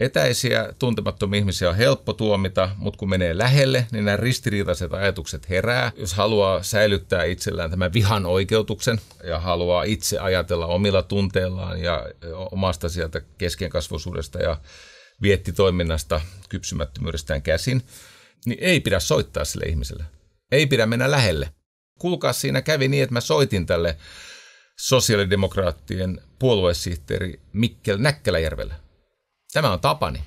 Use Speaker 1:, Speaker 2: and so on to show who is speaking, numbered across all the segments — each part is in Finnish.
Speaker 1: Etäisiä tuntemattomia ihmisiä on helppo tuomita, mutta kun menee lähelle, niin nämä ristiriitaiset ajatukset herää. Jos haluaa säilyttää itsellään tämän vihan oikeutuksen ja haluaa itse ajatella omilla tunteillaan ja omasta sieltä keskenkasvuisuudesta ja viettitoiminnasta, kypsymättömyydestään käsin, niin ei pidä soittaa sille ihmiselle. Ei pidä mennä lähelle. Kuulkaa, siinä kävi niin, että mä soitin tälle sosiaalidemokraattien puoluesihteeri Mikkel Näkkäläjärvelle Tämä on tapani.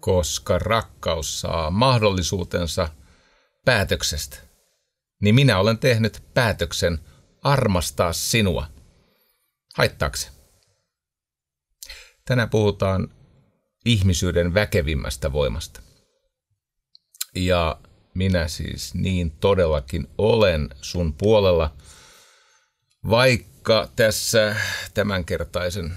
Speaker 1: koska rakkaus saa mahdollisuutensa päätöksestä, niin minä olen tehnyt päätöksen armastaa sinua. Haittaakse. Tänään puhutaan ihmisyyden väkevimmästä voimasta. Ja minä siis niin todellakin olen sun puolella, vaikka tässä tämänkertaisen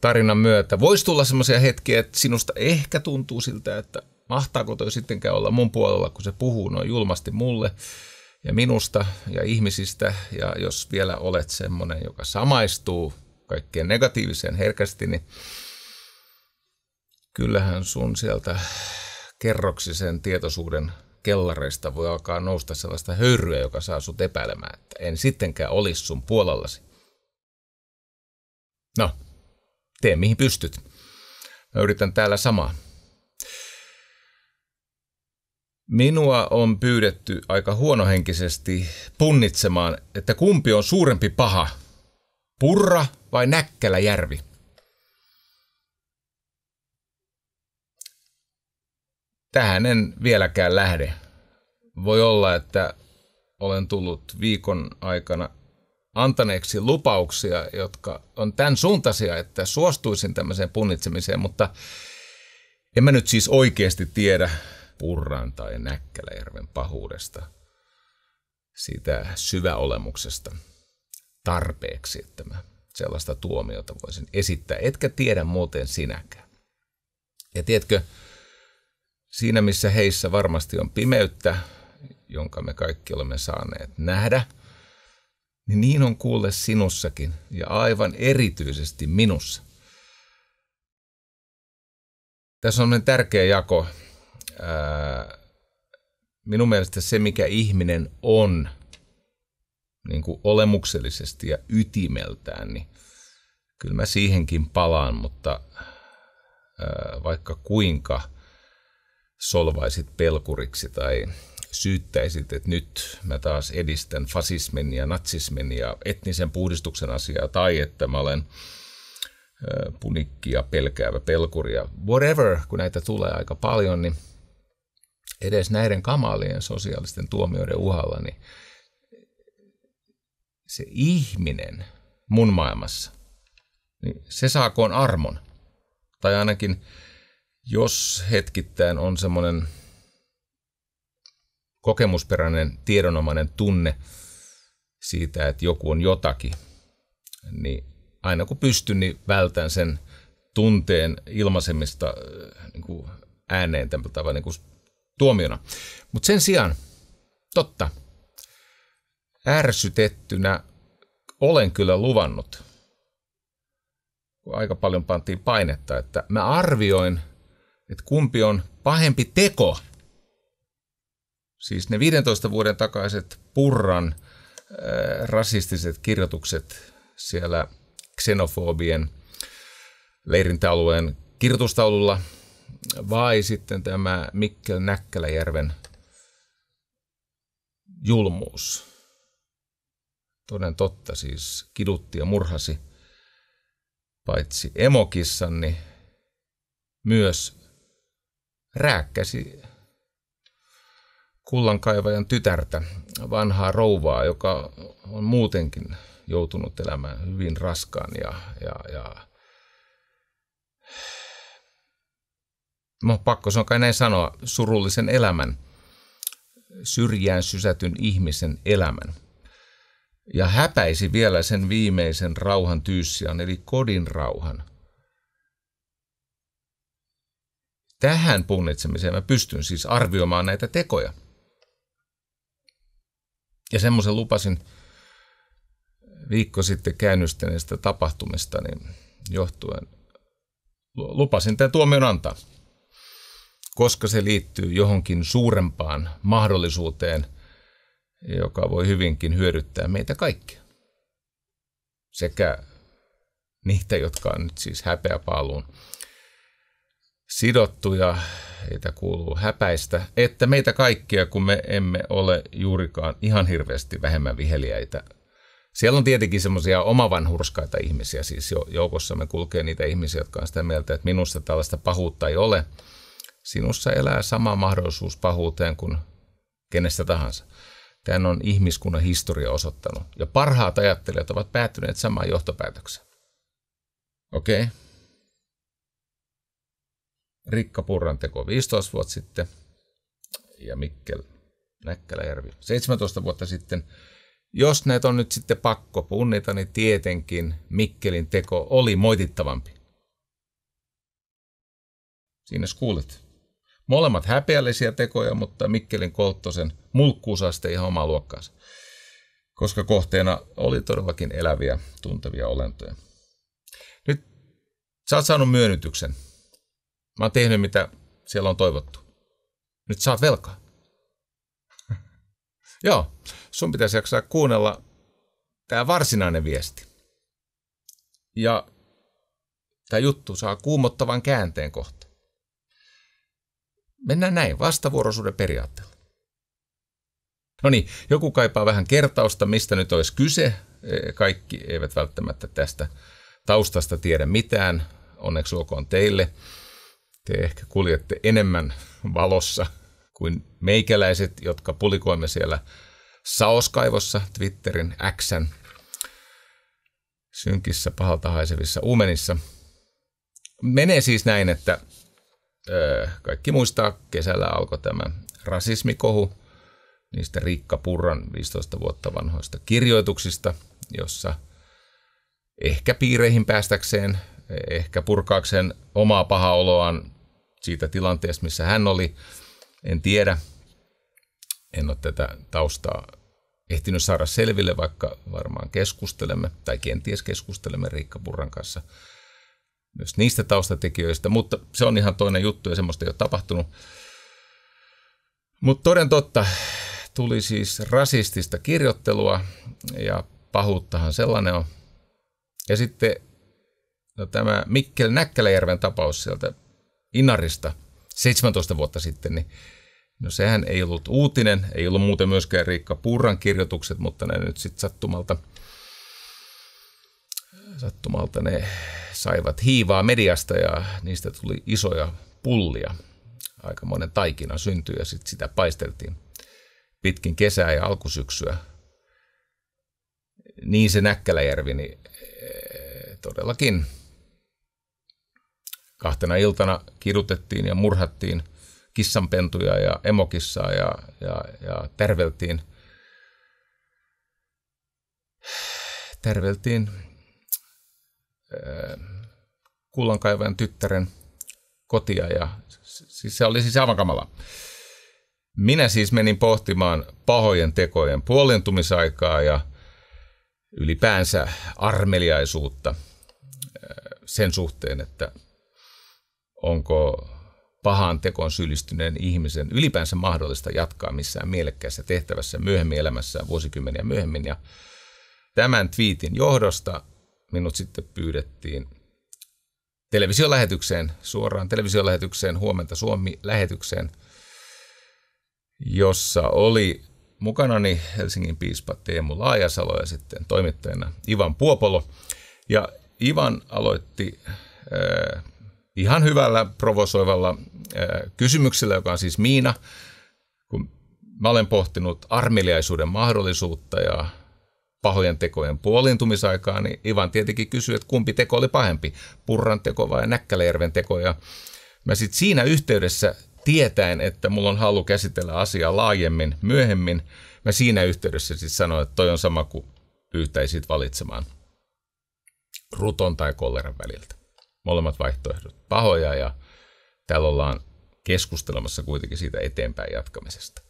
Speaker 1: tarinan myötä voisi tulla semmoisia hetkiä, että sinusta ehkä tuntuu siltä, että mahtaako toi sittenkään olla mun puolella, kun se puhuu noin julmasti mulle ja minusta ja ihmisistä. Ja jos vielä olet semmoinen, joka samaistuu kaikkeen negatiiviseen herkästi, niin kyllähän sun sieltä kerroksisen tietoisuuden kellareista voi alkaa nousta sellaista höyryä, joka saa sut epäilemään, että en sittenkään olisi sun puolellasi. No, tee mihin pystyt. Mä yritän täällä samaa. Minua on pyydetty aika huonohenkisesti punnitsemaan, että kumpi on suurempi paha – Purra vai Näkkäläjärvi? Tähän en vieläkään lähde. Voi olla, että olen tullut viikon aikana antaneeksi lupauksia, jotka on tämän suuntaisia, että suostuisin tämmöiseen punnitsemiseen, mutta en mä nyt siis oikeasti tiedä Purran tai Näkkäläjärven pahuudesta, siitä syväolemuksesta tarpeeksi, että mä sellaista tuomiota voisin esittää, etkä tiedä muuten sinäkään. Ja tiedätkö, siinä missä heissä varmasti on pimeyttä, jonka me kaikki olemme saaneet nähdä, niin niin on kuulle sinussakin ja aivan erityisesti minussa. Tässä on tärkeä jako. Minun mielestä se, mikä ihminen on – niin kuin olemuksellisesti ja ytimeltään, niin kyllä mä siihenkin palaan, mutta vaikka kuinka solvaisit pelkuriksi tai syyttäisit, että nyt mä taas edistän fasismin ja natsismin ja etnisen puhdistuksen asiaa tai että mä olen punikkia pelkäävä pelkuri ja whatever, kun näitä tulee aika paljon, niin edes näiden kamalien sosiaalisten tuomioiden uhalla, niin se ihminen mun maailmassa, niin se saakoon armon. Tai ainakin jos hetkittäin on semmoinen kokemusperäinen tiedonomainen tunne siitä, että joku on jotakin, niin aina kun pystyn, niin vältän sen tunteen ilmaisemista äh, niin kuin ääneen tämän tavalla niin kuin tuomiona. Mutta sen sijaan, totta, ärsytettynä olen kyllä luvannut, kun aika paljon pantiin painetta, että mä arvioin, että kumpi on pahempi teko. Siis ne 15 vuoden takaiset purran äh, rasistiset kirjoitukset siellä xenofobien leirintäalueen kirjoitustaululla vai sitten tämä Mikkel Näkkäläjärven julmuus toden totta siis kidutti ja murhasi paitsi niin myös rääkkäsi kullankaivajan tytärtä, vanhaa rouvaa, joka on muutenkin joutunut elämään hyvin raskaan ja, ja, ja Mä no, pakko se on kai näin sanoa, surullisen elämän, syrjään sysätyn ihmisen elämän – ja häpäisi vielä sen viimeisen rauhan tyyssian, eli kodin rauhan. Tähän punnitsemiseen mä pystyn siis arvioimaan näitä tekoja. Ja semmoisen lupasin viikko sitten käynnistäneestä tapahtumista niin johtuen. Lupasin tämän tuomion antaa, koska se liittyy johonkin suurempaan mahdollisuuteen – joka voi hyvinkin hyödyttää meitä kaikkia. Sekä niitä, jotka on nyt siis häpeäpaaluun sidottuja, heitä kuuluu häpäistä, että meitä kaikkia, kun me emme ole juurikaan ihan hirveästi vähemmän viheliäitä. Siellä on tietenkin semmoisia omavanhurskaita ihmisiä, siis joukossa me kulkee niitä ihmisiä, jotka on sitä mieltä, että minusta tällaista pahuutta ei ole. Sinussa elää sama mahdollisuus pahuuteen kuin kenestä tahansa. Tämän on ihmiskunnan historia osoittanut. Ja parhaat ajattelijat ovat päättyneet samaan johtopäätökseen. Okei. Okay. Rikka Purran teko 15 vuotta sitten ja Mikkel Näkkäläjärvi 17 vuotta sitten. Jos näitä on nyt sitten pakko punnita, niin tietenkin Mikkelin teko oli moitittavampi. Siinä kuulet. Molemmat häpeällisiä tekoja, mutta Mikkelin Kolttosen mulkkuusaste ihan omaa luokkaansa, koska kohteena oli todellakin eläviä, tuntevia olentoja. Nyt sä oot saanut myönnytyksen. Mä oon tehnyt, mitä siellä on toivottu. Nyt saat velkaa. Joo, sun pitäisi jaksaa kuunnella tämä varsinainen viesti. Ja tämä juttu saa kuumottavan käänteen kohta. Mennään näin, vastavuoroisuuden periaatteella. No niin, joku kaipaa vähän kertausta, mistä nyt olisi kyse. E, kaikki eivät välttämättä tästä taustasta tiedä mitään. Onneksi olkoon teille. Te ehkä kuljette enemmän valossa kuin meikäläiset, jotka pulikoimme siellä Saoskaivossa, Twitterin Xn synkissä pahalta haisevissa uumenissa. Menee siis näin, että Öö, kaikki muistaa, kesällä alkoi tämä rasismikohu niistä Riikka Purran 15 vuotta vanhoista kirjoituksista, jossa ehkä piireihin päästäkseen, ehkä purkaakseen omaa paha oloaan siitä tilanteesta, missä hän oli, en tiedä. En ole tätä taustaa ehtinyt saada selville, vaikka varmaan keskustelemme tai kenties keskustelemme Riikka Purran kanssa – myös niistä taustatekijöistä, mutta se on ihan toinen juttu ja semmoista ei ole tapahtunut. Mutta toden totta, tuli siis rasistista kirjoittelua ja pahuuttahan sellainen on. Ja sitten no tämä Mikkel Näkkäläjärven tapaus sieltä Inarista 17 vuotta sitten, niin no sehän ei ollut uutinen, ei ollut muuten myöskään Riikka Purran kirjoitukset, mutta ne nyt sitten sattumalta, sattumalta ne saivat hiivaa mediasta ja niistä tuli isoja pullia. aika monen taikina syntyi ja sit sitä paisteltiin pitkin kesää ja alkusyksyä. Niin se Näkkäläjärvi, niin eh, todellakin kahtena iltana kidutettiin ja murhattiin kissanpentuja ja emokissaa ja, ja, ja terveltiin, terveltiin Äh, kullankaivajan tyttären kotia ja siis se oli siis aivan kamala. Minä siis menin pohtimaan pahojen tekojen puolentumisaikaa ja ylipäänsä armeliaisuutta äh, sen suhteen, että onko pahan tekon syyllistyneen ihmisen ylipäänsä mahdollista jatkaa missään mielekkäässä tehtävässä myöhemmin elämässä vuosikymmeniä myöhemmin. Ja tämän twiitin johdosta minut sitten pyydettiin televisiolähetykseen, suoraan televisiolähetykseen, huomenta Suomi-lähetykseen, jossa oli mukanani Helsingin piispa Teemu Laajasalo ja sitten toimittajana Ivan Puopolo. Ja Ivan aloitti äh, ihan hyvällä provosoivalla äh, kysymyksellä, joka on siis Miina, kun mä olen pohtinut armeliaisuuden mahdollisuutta ja pahojen tekojen puolintumisaikaa, niin Ivan tietenkin kysyi, että kumpi teko oli pahempi, Purran teko vai Näkkäleerven teko. Ja mä sitten siinä yhteydessä tietäen, että mulla on halu käsitellä asiaa laajemmin myöhemmin, mä siinä yhteydessä sitten sanoin, että toi on sama kuin pyytäisit valitsemaan ruton tai kolleran väliltä. Molemmat vaihtoehdot pahoja ja täällä ollaan keskustelemassa kuitenkin siitä eteenpäin jatkamisesta.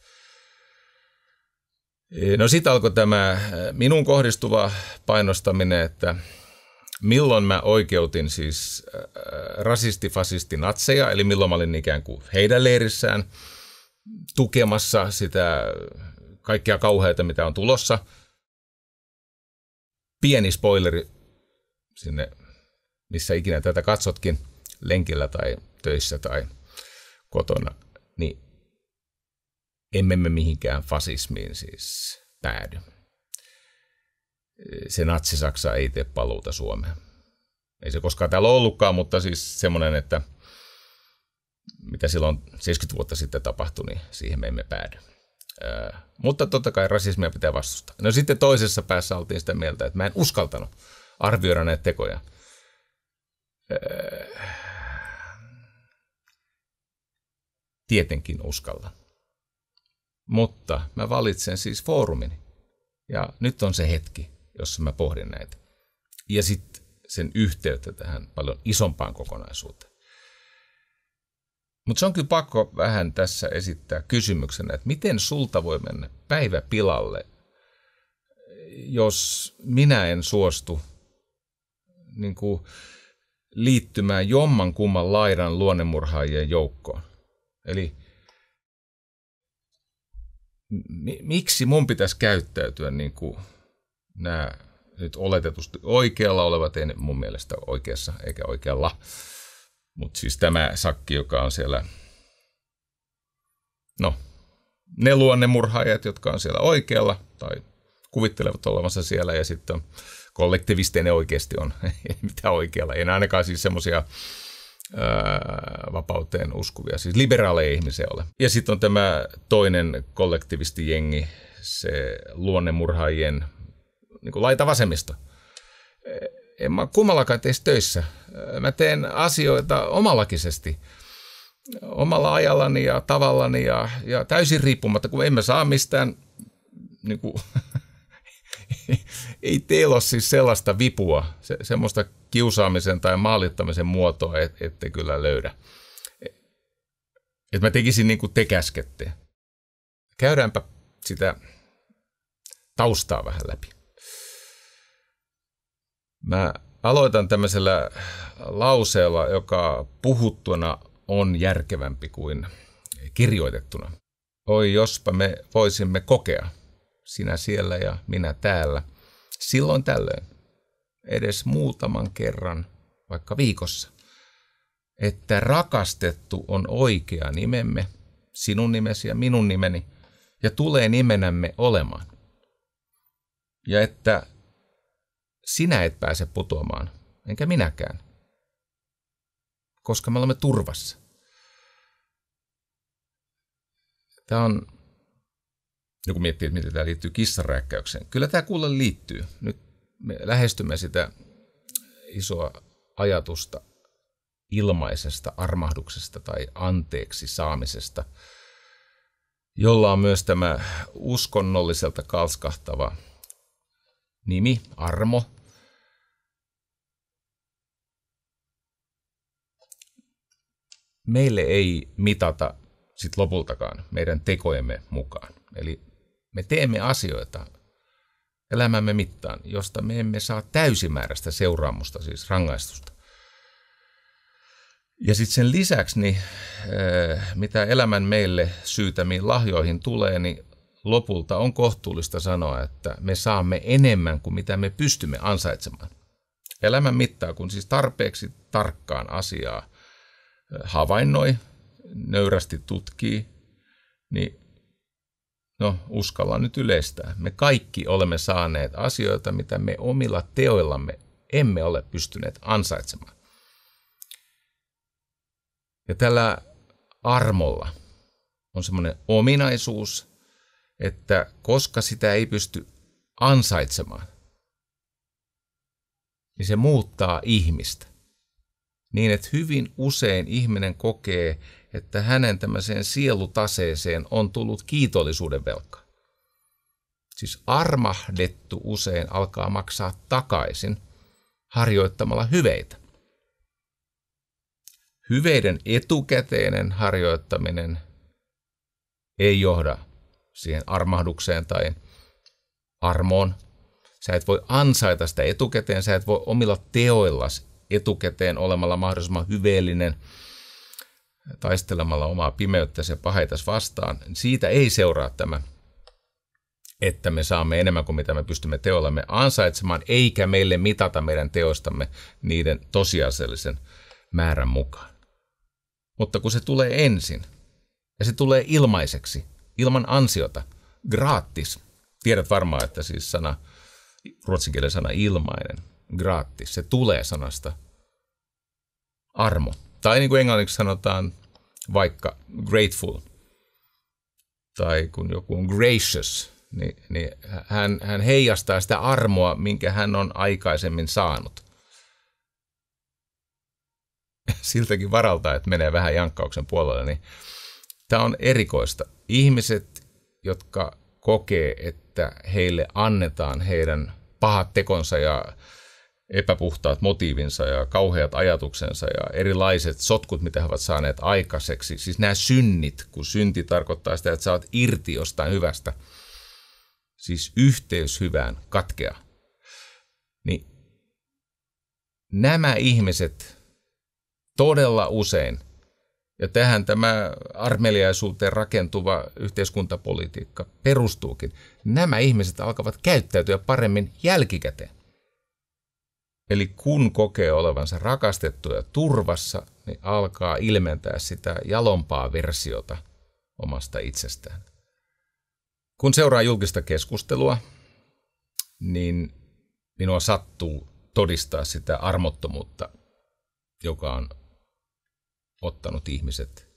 Speaker 1: No sitten alkoi tämä äh, minun kohdistuva painostaminen, että milloin mä oikeutin siis äh, äh, rasisti, fasisti, natseja, eli milloin mä olin ikään kuin heidän leirissään tukemassa sitä kaikkia kauheita, mitä on tulossa. Pieni spoileri sinne, missä ikinä tätä katsotkin, lenkillä tai töissä tai kotona – emme me mihinkään fasismiin siis päädy. Se natsi-Saksa ei tee paluuta Suomeen. Ei se koskaan täällä ollutkaan, mutta siis semmoinen, että mitä silloin 70 vuotta sitten tapahtui, niin siihen me emme päädy. Öö, mutta totta kai rasismia pitää vastustaa. No sitten toisessa päässä oltiin sitä mieltä, että mä en uskaltanut arvioida näitä tekoja. Öö, tietenkin uskallan. Mutta mä valitsen siis foorumin. Ja nyt on se hetki, jossa mä pohdin näitä. Ja sitten sen yhteyttä tähän paljon isompaan kokonaisuuteen. Mutta se on kyllä pakko vähän tässä esittää kysymyksenä, että miten sulta voi mennä päivä pilalle, jos minä en suostu niin kuin, liittymään jomman kumman laidan luonnemurhaajien joukkoon. Eli miksi mun pitäisi käyttäytyä niin kuin nämä nyt oletetusti oikealla olevat, ei mun mielestä oikeassa eikä oikealla, mutta siis tämä sakki, joka on siellä, no, ne luonnemurhaajat, jotka on siellä oikealla tai kuvittelevat olevansa siellä ja sitten kollektivisteinen oikeasti on, mitä oikealla, en ainakaan siis semmoisia Öö, vapauteen uskuvia, siis liberaaleja ihmisiä ole. Ja sitten on tämä toinen jengi, se luonnemurhaajien niin laita vasemmisto. Öö, en mä kummallakaan teistä töissä. Öö, mä teen asioita omalakisesti omalla ajallani ja tavallani ja, ja täysin riippumatta, kun emme saa mistään niin kuin, ei teillä ole siis sellaista vipua, se, semmoista kiusaamisen tai maalittamisen muotoa, et, ette kyllä löydä. Että mä tekisin niin kuin te käskette. Käydäänpä sitä taustaa vähän läpi. Mä aloitan tämmöisellä lauseella, joka puhuttuna on järkevämpi kuin kirjoitettuna. Oi jospa me voisimme kokea sinä siellä ja minä täällä, silloin tällöin, edes muutaman kerran, vaikka viikossa, että rakastettu on oikea nimemme, sinun nimesi ja minun nimeni, ja tulee nimenämme olemaan. Ja että sinä et pääse putoamaan, enkä minäkään, koska me olemme turvassa. Tämä on joku niin miettii, että miten tämä liittyy kissanrääkkäykseen. Kyllä tämä kuulla liittyy. Nyt me lähestymme sitä isoa ajatusta ilmaisesta armahduksesta tai anteeksi saamisesta, jolla on myös tämä uskonnolliselta kalskahtava nimi, armo. Meille ei mitata sit lopultakaan meidän tekojemme mukaan. Eli me teemme asioita elämämme mittaan, josta me emme saa täysimääräistä seuraamusta, siis rangaistusta. Ja sitten sen lisäksi, niin, äh, mitä elämän meille syytämiin lahjoihin tulee, niin lopulta on kohtuullista sanoa, että me saamme enemmän kuin mitä me pystymme ansaitsemaan. Elämän mittaa, kun siis tarpeeksi tarkkaan asiaa äh, havainnoi, nöyrästi tutkii, niin No, uskalla nyt yleistää. Me kaikki olemme saaneet asioita, mitä me omilla teoillamme emme ole pystyneet ansaitsemaan. Ja tällä armolla on semmoinen ominaisuus, että koska sitä ei pysty ansaitsemaan, niin se muuttaa ihmistä. Niin, että hyvin usein ihminen kokee, että hänen tämmöiseen sielutaseeseen on tullut kiitollisuuden velka. Siis armahdettu usein alkaa maksaa takaisin harjoittamalla hyveitä. Hyveiden etukäteinen harjoittaminen ei johda siihen armahdukseen tai armoon. Sä et voi ansaita sitä etukäteen, sä et voi omilla teoillasi etukäteen olemalla mahdollisimman hyveellinen – taistelemalla omaa pimeyttä ja paheitas vastaan, siitä ei seuraa tämä, että me saamme enemmän kuin mitä me pystymme teollamme ansaitsemaan, eikä meille mitata meidän teostamme niiden tosiasiallisen määrän mukaan. Mutta kun se tulee ensin, ja se tulee ilmaiseksi, ilman ansiota, gratis. Tiedät varmaan, että siis sana, ruotsin sana ilmainen, gratis, se tulee sanasta armo tai niin kuin englanniksi sanotaan vaikka grateful tai kun joku on gracious, niin, niin hän, hän heijastaa sitä armoa, minkä hän on aikaisemmin saanut. Siltäkin varalta, että menee vähän jankkauksen puolelle, niin tämä on erikoista. Ihmiset, jotka kokee, että heille annetaan heidän pahat tekonsa ja epäpuhtaat motiivinsa ja kauheat ajatuksensa ja erilaiset sotkut, mitä he ovat saaneet aikaiseksi. Siis nämä synnit, kun synti tarkoittaa sitä, että sä oot irti jostain hyvästä. Siis yhteys hyvään katkea. Niin nämä ihmiset todella usein, ja tähän tämä armeliaisuuteen rakentuva yhteiskuntapolitiikka perustuukin, nämä ihmiset alkavat käyttäytyä paremmin jälkikäteen. Eli kun kokee olevansa rakastettu ja turvassa, niin alkaa ilmentää sitä jalompaa versiota omasta itsestään. Kun seuraa julkista keskustelua, niin minua sattuu todistaa sitä armottomuutta, joka on ottanut ihmiset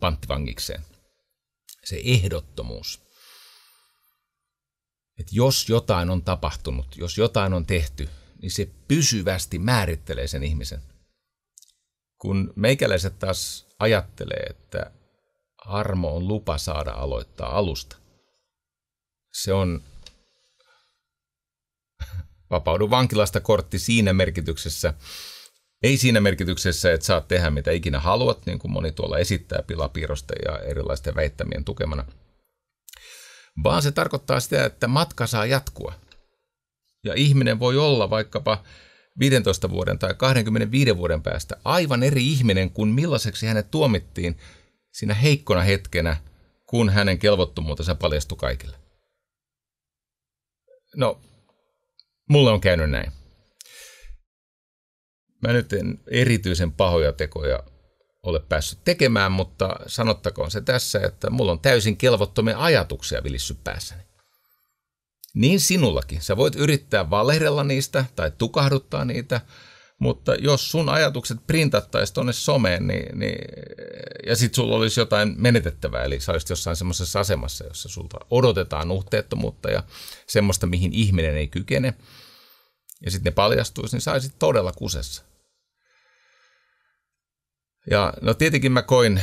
Speaker 1: panttivangikseen. Se ehdottomuus. että jos jotain on tapahtunut, jos jotain on tehty, niin se pysyvästi määrittelee sen ihmisen. Kun meikäläiset taas ajattelee, että armo on lupa saada aloittaa alusta, se on vapaudu vankilasta kortti siinä merkityksessä, ei siinä merkityksessä, että saat tehdä mitä ikinä haluat, niin kuin moni tuolla esittää pilapiirrosta ja erilaisten väittämien tukemana, vaan se tarkoittaa sitä, että matka saa jatkua. Ja ihminen voi olla vaikkapa 15 vuoden tai 25 vuoden päästä aivan eri ihminen kuin millaiseksi hänet tuomittiin siinä heikkona hetkenä, kun hänen kelvottomuutensa paljastui kaikille. No, mulle on käynyt näin. Mä nyt en erityisen pahoja tekoja ole päässyt tekemään, mutta sanottakoon se tässä, että mulla on täysin kelvottomia ajatuksia vilissyt päässäni. Niin sinullakin. Sä voit yrittää valehdella niistä tai tukahduttaa niitä, mutta jos sun ajatukset printattaisiin tuonne someen, niin, niin, ja sitten sulla olisi jotain menetettävää, eli sä olisit jossain semmoisessa asemassa, jossa sulta odotetaan nuhteettomuutta ja semmoista, mihin ihminen ei kykene, ja sitten ne paljastuisi, niin saisit todella kusessa. Ja no tietenkin mä koin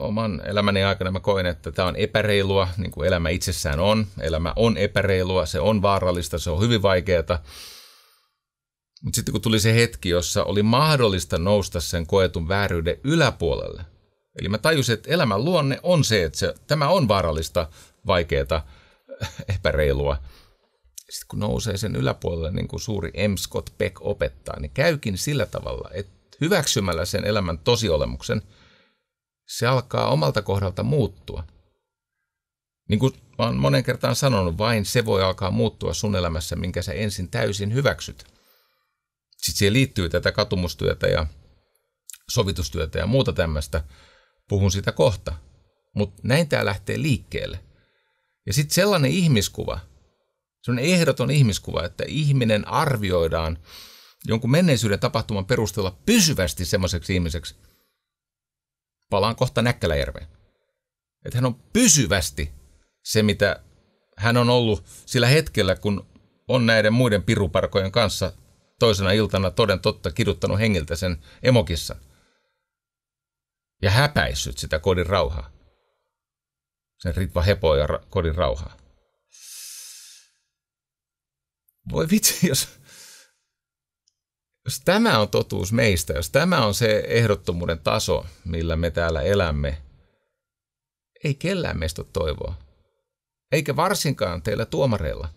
Speaker 1: oman elämäni aikana mä koin, että tämä on epäreilua, niin kuin elämä itsessään on. Elämä on epäreilua, se on vaarallista, se on hyvin vaikeaa. Mutta sitten kun tuli se hetki, jossa oli mahdollista nousta sen koetun vääryyden yläpuolelle, eli mä tajusin, että elämän luonne on se, että se, tämä on vaarallista, vaikeaa, epäreilua. Sitten kun nousee sen yläpuolelle, niin kuin suuri M. Scott Peck opettaa, niin käykin sillä tavalla, että hyväksymällä sen elämän tosiolemuksen – se alkaa omalta kohdalta muuttua. Niin kuin olen monen kertaan sanonut, vain se voi alkaa muuttua sun elämässä, minkä sä ensin täysin hyväksyt. Sitten siihen liittyy tätä katumustyötä ja sovitustyötä ja muuta tämmöistä. Puhun sitä kohta. Mutta näin tämä lähtee liikkeelle. Ja sitten sellainen ihmiskuva, sellainen ehdoton ihmiskuva, että ihminen arvioidaan jonkun menneisyyden tapahtuman perusteella pysyvästi semmoiseksi ihmiseksi – palaan kohta Näkkäläjärveen. Että hän on pysyvästi se, mitä hän on ollut sillä hetkellä, kun on näiden muiden piruparkojen kanssa toisena iltana toden totta kiduttanut hengiltä sen emokissa Ja häpäissyt sitä kodin rauhaa. Sen Ritva hepoja ja ra- kodin rauhaa. Voi vitsi, jos jos tämä on totuus meistä, jos tämä on se ehdottomuuden taso, millä me täällä elämme, ei kellään meistä ole toivoa. Eikä varsinkaan teillä tuomareilla.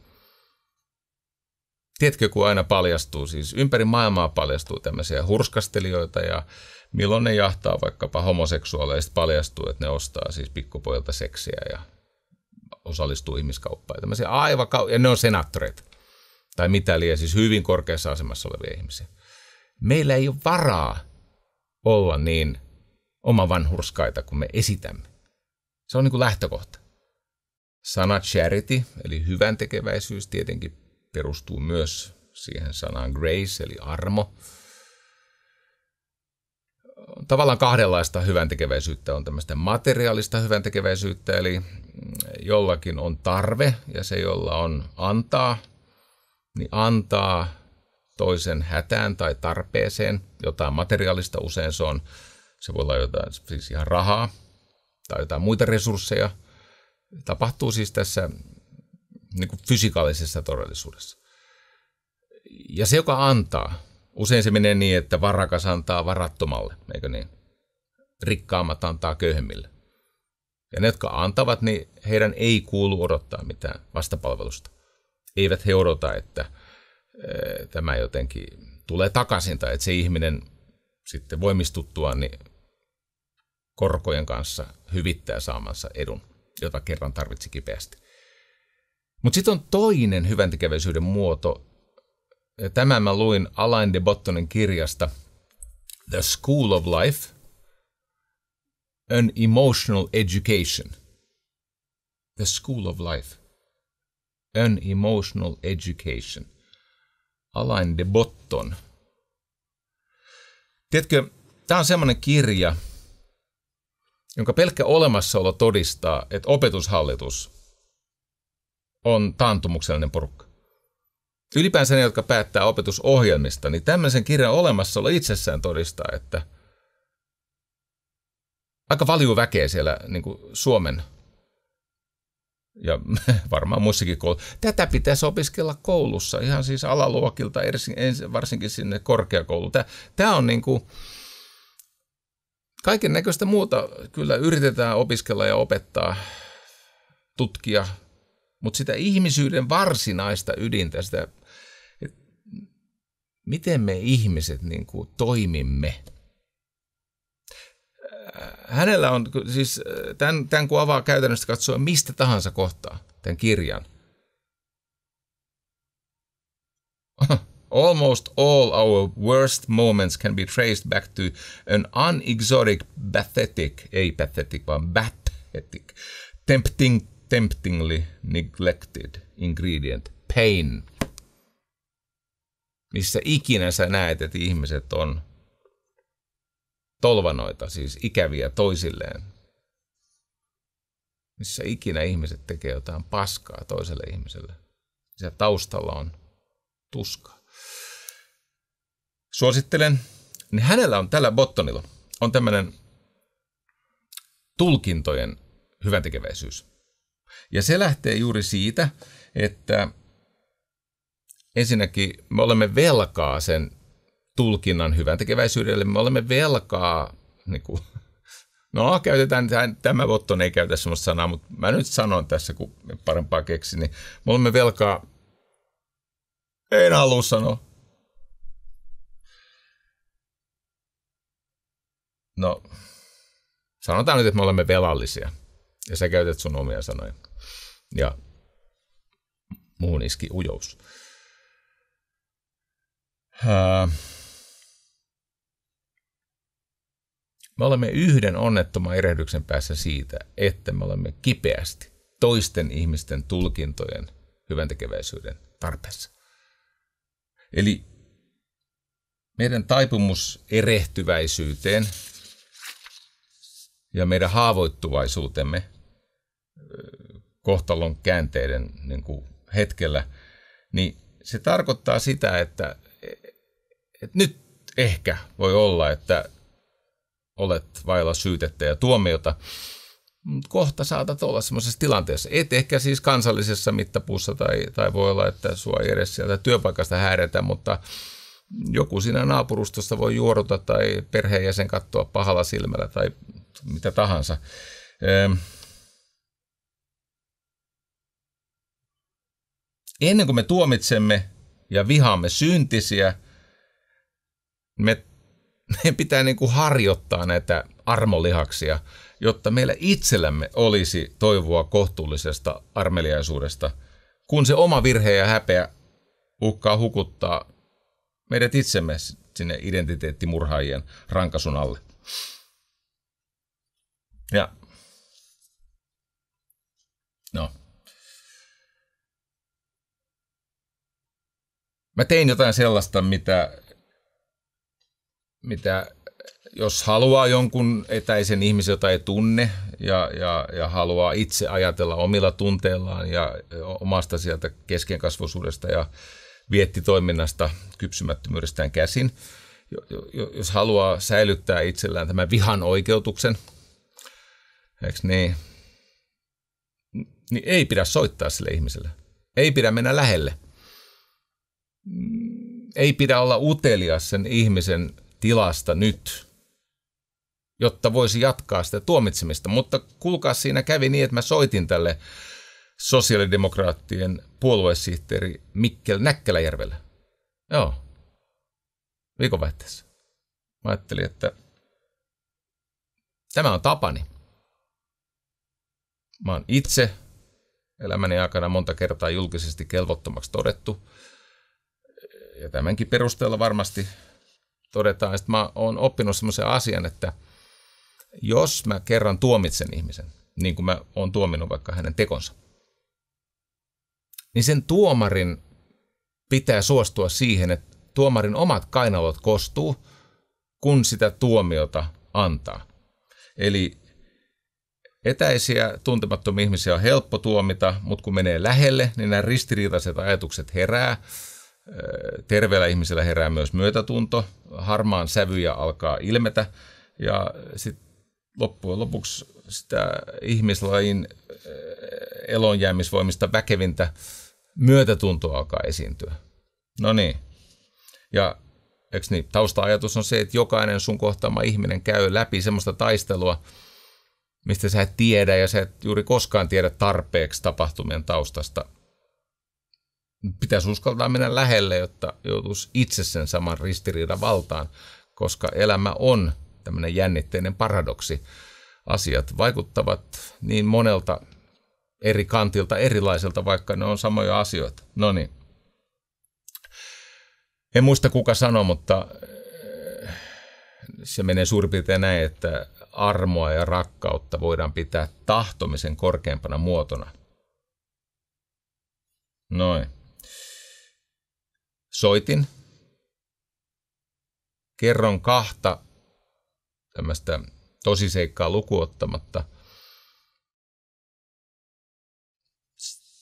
Speaker 1: Tiedätkö, kun aina paljastuu, siis ympäri maailmaa paljastuu tämmöisiä hurskastelijoita ja milloin ne jahtaa vaikkapa homoseksuaaleista paljastuu, että ne ostaa siis pikkupoilta seksiä ja osallistuu ihmiskauppaan. Tämmöisiä aivan kau- ja ne on senaattoreita tai mitä liian, siis hyvin korkeassa asemassa olevia ihmisiä meillä ei ole varaa olla niin oma vanhurskaita kuin me esitämme. Se on niin kuin lähtökohta. Sana charity, eli hyvän tekeväisyys, tietenkin perustuu myös siihen sanaan grace, eli armo. Tavallaan kahdenlaista hyvän tekeväisyyttä on tämmöistä materiaalista hyvän tekeväisyyttä, eli jollakin on tarve ja se, jolla on antaa, niin antaa toisen hätään tai tarpeeseen, jotain materiaalista usein se on, se voi olla jotain siis ihan rahaa tai jotain muita resursseja. Tapahtuu siis tässä niin kuin fysikaalisessa todellisuudessa. Ja se, joka antaa, usein se menee niin, että varakas antaa varattomalle, eikö niin? Rikkaammat antaa köyhemmille. Ja ne, jotka antavat, niin heidän ei kuulu odottaa mitään vastapalvelusta. Eivät he odota, että – tämä jotenkin tulee takaisin tai että se ihminen sitten voimistuttua niin korkojen kanssa hyvittää saamansa edun, jota kerran tarvitsi kipeästi. Mutta sitten on toinen hyvän muoto. Tämän mä luin Alain de Bottonen kirjasta The School of Life, An Emotional Education. The School of Life, An Emotional Education – Alain de Botton. Tiedätkö, tämä on semmoinen kirja, jonka pelkkä olemassaolo todistaa, että opetushallitus on taantumuksellinen porukka. Ylipäänsä ne, jotka päättää opetusohjelmista, niin tämmöisen kirjan olemassaolo itsessään todistaa, että aika valjuu väkeä siellä niin Suomen ja varmaan muissakin kouluissa. Tätä pitäisi opiskella koulussa, ihan siis alaluokilta, varsinkin sinne korkeakouluun. Tämä on niin kuin, kaiken näköistä muuta kyllä yritetään opiskella ja opettaa, tutkia, mutta sitä ihmisyyden varsinaista ydintä, sitä, miten me ihmiset niin kuin toimimme – hänellä on, siis äh, tämän, tämän kun avaa käytännössä katsoa mistä tahansa kohtaa tämän kirjan. Almost all our worst moments can be traced back to an unexotic, pathetic, ei pathetic, vaan pathetic, tempting, temptingly neglected ingredient, pain. Missä ikinä sä näet, että ihmiset on tolvanoita, siis ikäviä toisilleen. Missä ikinä ihmiset tekee jotain paskaa toiselle ihmiselle. Siellä taustalla on tuska. Suosittelen. Niin hänellä on tällä Bottonilla on tämmöinen tulkintojen hyväntekeväisyys. Ja se lähtee juuri siitä, että ensinnäkin me olemme velkaa sen tulkinnan hyvän tekeväisyydelle. Me olemme velkaa, niin kuin, no käytetään, tämä Votton ei käytä sellaista sanaa, mutta mä nyt sanon tässä, kun parempaa keksin, niin me olemme velkaa, en halua sanoa. No, sanotaan nyt, että me olemme velallisia. Ja sä käytät sun omia sanoja. Ja muuhun iski ujous. Ää, Me olemme yhden onnettoman erehdyksen päässä siitä, että me olemme kipeästi toisten ihmisten tulkintojen hyvän tekeväisyyden tarpeessa. Eli meidän taipumus erehtyväisyyteen ja meidän haavoittuvaisuutemme kohtalon käänteiden niin kuin hetkellä, niin se tarkoittaa sitä, että, e, että nyt ehkä voi olla, että olet vailla syytettä ja tuomiota. Kohta saatat olla semmoisessa tilanteessa, et ehkä siis kansallisessa mittapuussa tai, tai voi olla, että sua ei edes sieltä työpaikasta häiritä, mutta joku siinä naapurustosta voi juoruta tai perheenjäsen katsoa pahalla silmällä tai mitä tahansa. Ennen kuin me tuomitsemme ja vihaamme syntisiä, me meidän pitää niin kuin harjoittaa näitä armolihaksia, jotta meillä itsellämme olisi toivoa kohtuullisesta armeliaisuudesta, kun se oma virhe ja häpeä uhkaa hukuttaa meidät itsemme sinne identiteettimurhaajien rankasun alle. Ja no. Mä tein jotain sellaista, mitä mitä jos haluaa jonkun etäisen ihmisen, jota ei tunne ja, ja, ja haluaa itse ajatella omilla tunteillaan ja omasta sieltä keskenkasvuisuudesta ja viettitoiminnasta, kypsymättömyydestään käsin, jos haluaa säilyttää itsellään tämän vihan oikeutuksen, eikö niin, niin ei pidä soittaa sille ihmiselle. Ei pidä mennä lähelle. Ei pidä olla utelias sen ihmisen tilasta nyt, jotta voisi jatkaa sitä tuomitsemista. Mutta kuulkaa, siinä kävi niin, että mä soitin tälle sosiaalidemokraattien puoluesihteeri Mikkel Näkkäläjärvelle. Joo. Viikonvaihteessa. Mä ajattelin, että tämä on tapani. Mä oon itse elämäni aikana monta kertaa julkisesti kelvottomaksi todettu. Ja tämänkin perusteella varmasti todetaan. että mä oon oppinut semmoisen asian, että jos mä kerran tuomitsen ihmisen, niin kuin mä oon tuominut vaikka hänen tekonsa, niin sen tuomarin pitää suostua siihen, että tuomarin omat kainalot kostuu, kun sitä tuomiota antaa. Eli etäisiä, tuntemattomia ihmisiä on helppo tuomita, mutta kun menee lähelle, niin nämä ristiriitaiset ajatukset herää Terveellä ihmisellä herää myös myötätunto, harmaan sävyjä alkaa ilmetä ja sitten loppujen lopuksi sitä ihmislajin eh, elonjäämisvoimista väkevintä myötätuntoa alkaa esiintyä. No niin. Ja eikö niin, tausta-ajatus on se, että jokainen sun kohtaama ihminen käy läpi semmoista taistelua, mistä sä et tiedä ja sä et juuri koskaan tiedä tarpeeksi tapahtumien taustasta – pitäisi uskaltaa mennä lähelle, jotta joutuisi itse sen saman ristiriidan valtaan, koska elämä on tämmöinen jännitteinen paradoksi. Asiat vaikuttavat niin monelta eri kantilta erilaiselta, vaikka ne on samoja asioita. No niin. En muista kuka sanoi, mutta äh, se menee suurin piirtein näin, että armoa ja rakkautta voidaan pitää tahtomisen korkeampana muotona. Noin soitin. Kerron kahta tämmöistä tosiseikkaa lukuottamatta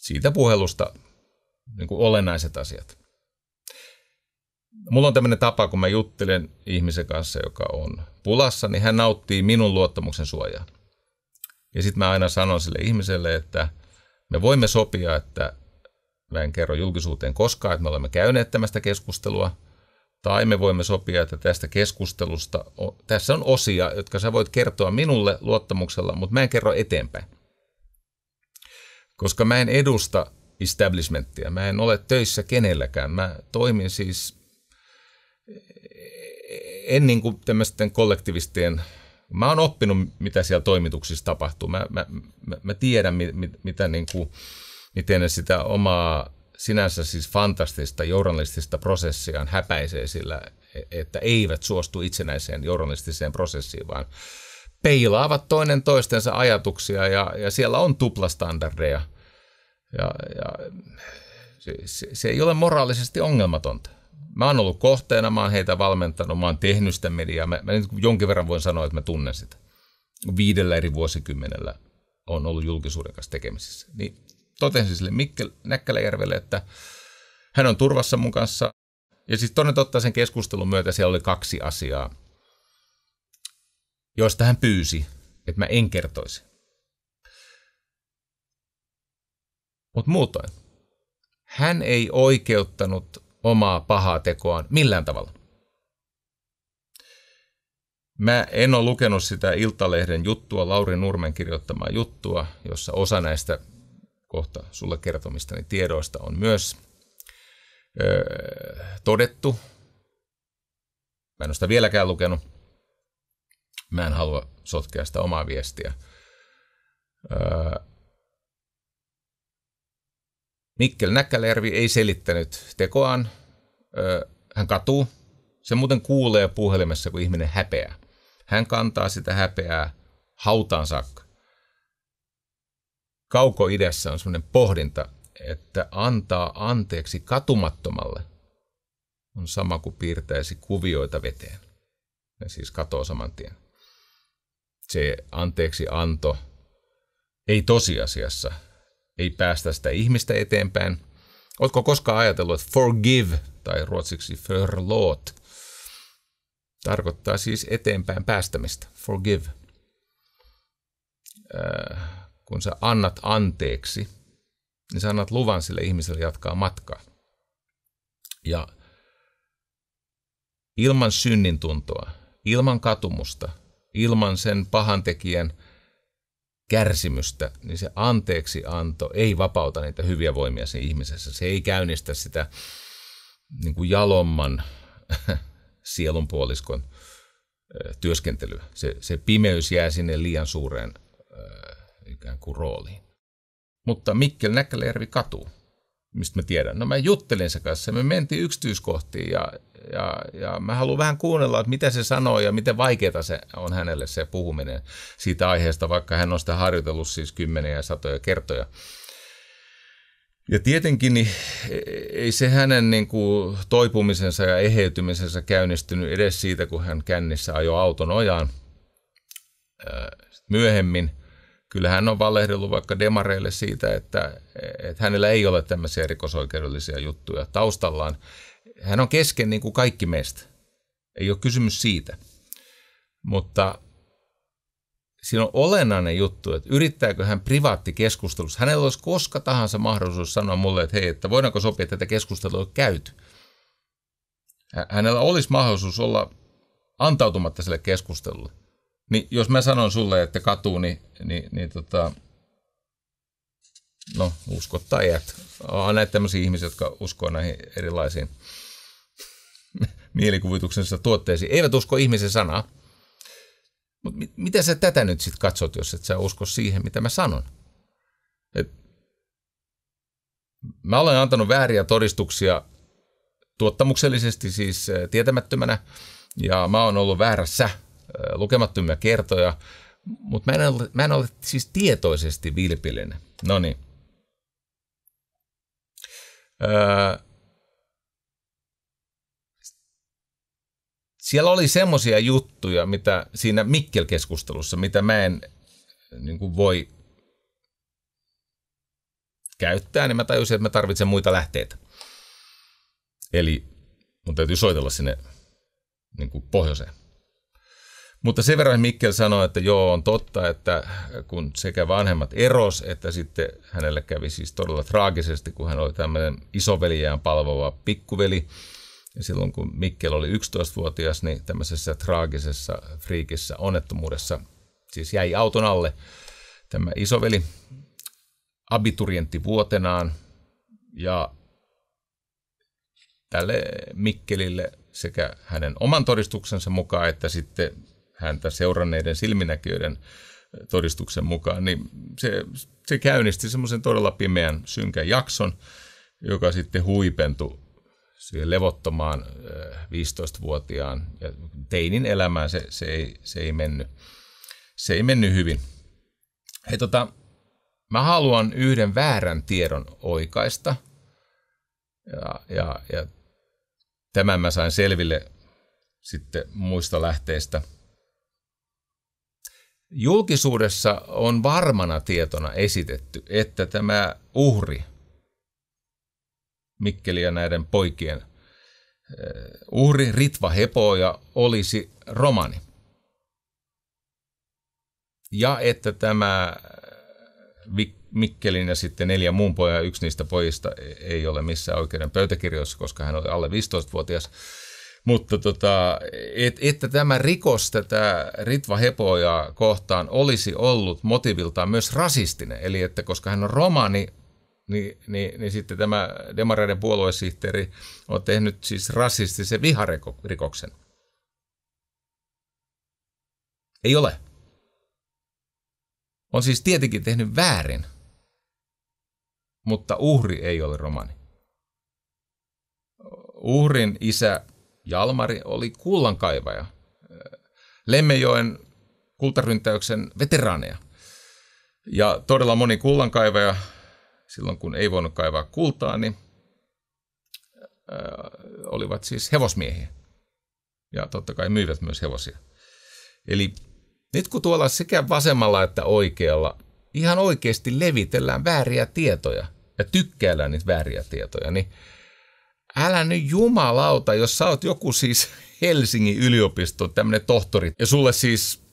Speaker 1: siitä puhelusta niin kuin olennaiset asiat. Mulla on tämmöinen tapa, kun mä juttelen ihmisen kanssa, joka on pulassa, niin hän nauttii minun luottamuksen suojaa. Ja sitten mä aina sanon sille ihmiselle, että me voimme sopia, että Mä en kerro julkisuuteen koskaan, että me olemme käyneet tämmöistä keskustelua. Tai me voimme sopia, että tästä keskustelusta, tässä on osia, jotka sä voit kertoa minulle luottamuksella, mutta mä en kerro eteenpäin. Koska mä en edusta establishmenttia, mä en ole töissä kenelläkään. Mä toimin siis, en niin kuin tämmöisten kollektivistien mä oon oppinut, mitä siellä toimituksissa tapahtuu. Mä, mä, mä, mä tiedän, mit, mit, mitä niin kuin miten niin ne sitä omaa sinänsä siis fantastista journalistista prosessiaan häpäisee sillä, että eivät suostu itsenäiseen journalistiseen prosessiin, vaan peilaavat toinen toistensa ajatuksia ja, ja siellä on tuplastandardeja. Ja, ja se, se, se ei ole moraalisesti ongelmatonta. Mä oon ollut kohteena, mä oon heitä valmentanut, mä oon tehnyt sitä mediaa. Mä, mä jonkin verran voin sanoa, että mä tunnen sitä. Viidellä eri vuosikymmenellä on ollut julkisuuden kanssa tekemisissä. Niin totesin sille Mikkel Näkkäläjärvelle, että hän on turvassa mun kanssa. Ja sitten siis toden totta sen keskustelun myötä siellä oli kaksi asiaa, joista hän pyysi, että mä en kertoisi. Mutta muutoin, hän ei oikeuttanut omaa pahaa tekoaan millään tavalla. Mä en ole lukenut sitä Iltalehden juttua, Lauri Nurmen kirjoittamaa juttua, jossa osa näistä kohta sulle kertomistani tiedoista on myös öö, todettu. Mä en ole sitä vieläkään lukenut. Mä en halua sotkea sitä omaa viestiä. Öö, Mikkel Näkkälervi ei selittänyt tekoaan. Öö, hän katuu. Se muuten kuulee puhelimessa, kun ihminen häpeää. Hän kantaa sitä häpeää hautaan saakka kaukoidässä on sellainen pohdinta, että antaa anteeksi katumattomalle on sama kuin piirtäisi kuvioita veteen. Ne siis katoo saman tien. Se anteeksi anto ei tosiasiassa, ei päästä sitä ihmistä eteenpäin. Oletko koskaan ajatellut, että forgive tai ruotsiksi förlåt tarkoittaa siis eteenpäin päästämistä, forgive. Äh kun sä annat anteeksi, niin sä annat luvan sille ihmiselle jatkaa matkaa. Ja ilman synnintuntoa, ilman katumusta, ilman sen pahantekijän kärsimystä, niin se anteeksi anto ei vapauta niitä hyviä voimia siinä ihmisessä. Se ei käynnistä sitä niin kuin jalomman sielunpuoliskon työskentelyä. Se, se pimeys jää sinne liian suureen ikään kuin rooliin. Mutta Mikkel Näkkäläjärvi katu, mistä mä tiedän. No mä juttelin sen kanssa me mentiin yksityiskohtiin ja, ja, ja mä haluan vähän kuunnella, että mitä se sanoo ja miten vaikeaa se on hänelle se puhuminen siitä aiheesta, vaikka hän on sitä harjoitellut siis kymmeniä ja satoja kertoja. Ja tietenkin niin e-, ei se hänen niin kuin, toipumisensa ja eheytymisensä käynnistynyt edes siitä, kun hän kännissä ajoi auton ojaan myöhemmin – kyllä hän on valehdellut vaikka demareille siitä, että, että hänellä ei ole tämmöisiä rikosoikeudellisia juttuja taustallaan. Hän on kesken niin kuin kaikki meistä. Ei ole kysymys siitä. Mutta siinä on olennainen juttu, että yrittääkö hän privaattikeskustelussa. Hänellä olisi koska tahansa mahdollisuus sanoa mulle, että hei, että voidaanko sopia, että tätä keskustelua on käyty. Hänellä olisi mahdollisuus olla antautumatta sille keskustelulle. Niin jos mä sanon sulle, että katu, niin, niin, niin tota, no uskottajat. tai On näitä tämmöisiä ihmisiä, jotka uskoo näihin erilaisiin mielikuvituksensa tuotteisiin. Eivät usko ihmisen sanaa. Mutta mit, mitä sä tätä nyt sitten katsot, jos et sä usko siihen, mitä mä sanon? Et mä olen antanut vääriä todistuksia tuottamuksellisesti siis tietämättömänä ja mä oon ollut väärässä lukemattomia kertoja, mutta mä en ole, mä en ole siis tietoisesti vilpillinen. No niin. Öö, siellä oli semmoisia juttuja, mitä siinä Mikkel-keskustelussa, mitä mä en niin kuin voi käyttää, niin mä tajusin, että mä tarvitsen muita lähteitä. Eli mun täytyy soitella sinne niin kuin pohjoiseen. Mutta sen verran Mikkel sanoi, että joo, on totta, että kun sekä vanhemmat eros, että sitten hänelle kävi siis todella traagisesti, kun hän oli tämmöinen isoveliään palvova pikkuveli. Ja silloin kun Mikkel oli 11-vuotias, niin tämmöisessä traagisessa friikissä onnettomuudessa siis jäi auton alle tämä isoveli abiturientti vuotenaan ja tälle Mikkelille sekä hänen oman todistuksensa mukaan että sitten häntä seuranneiden silminäkijöiden todistuksen mukaan, niin se, se käynnisti semmoisen todella pimeän synkän jakson, joka sitten huipentui siihen levottomaan 15-vuotiaan ja teinin elämään se, se, ei, se, ei mennyt, se ei mennyt hyvin. Hei, tota, mä haluan yhden väärän tiedon oikaista ja, ja, ja tämän mä sain selville sitten muista lähteistä – julkisuudessa on varmana tietona esitetty, että tämä uhri, Mikkeli ja näiden poikien eh, uhri Ritva Hepoja olisi romani. Ja että tämä eh, Mikkelin ja sitten neljä muun pojaa, yksi niistä pojista ei ole missään oikeuden pöytäkirjoissa, koska hän oli alle 15-vuotias mutta tota, et, että tämä rikos tätä Ritva Hepoja kohtaan olisi ollut motiviltaan myös rasistinen. Eli että koska hän on romani, niin, niin, niin sitten tämä demareiden puoluesihteeri on tehnyt siis rasistisen viharikoksen. Ei ole. On siis tietenkin tehnyt väärin, mutta uhri ei ole romani. Uhrin isä Jalmari oli kullankaivaja, Lemmejoen kultaryntäyksen veteraaneja. Ja todella moni kullankaivaja, silloin kun ei voinut kaivaa kultaa, niin äh, olivat siis hevosmiehiä. Ja totta kai myivät myös hevosia. Eli nyt kun tuolla sekä vasemmalla että oikealla ihan oikeasti levitellään vääriä tietoja ja tykkäillään niitä vääriä tietoja, niin älä nyt jumalauta, jos sä oot joku siis Helsingin yliopiston tämmöinen tohtori, ja sulle siis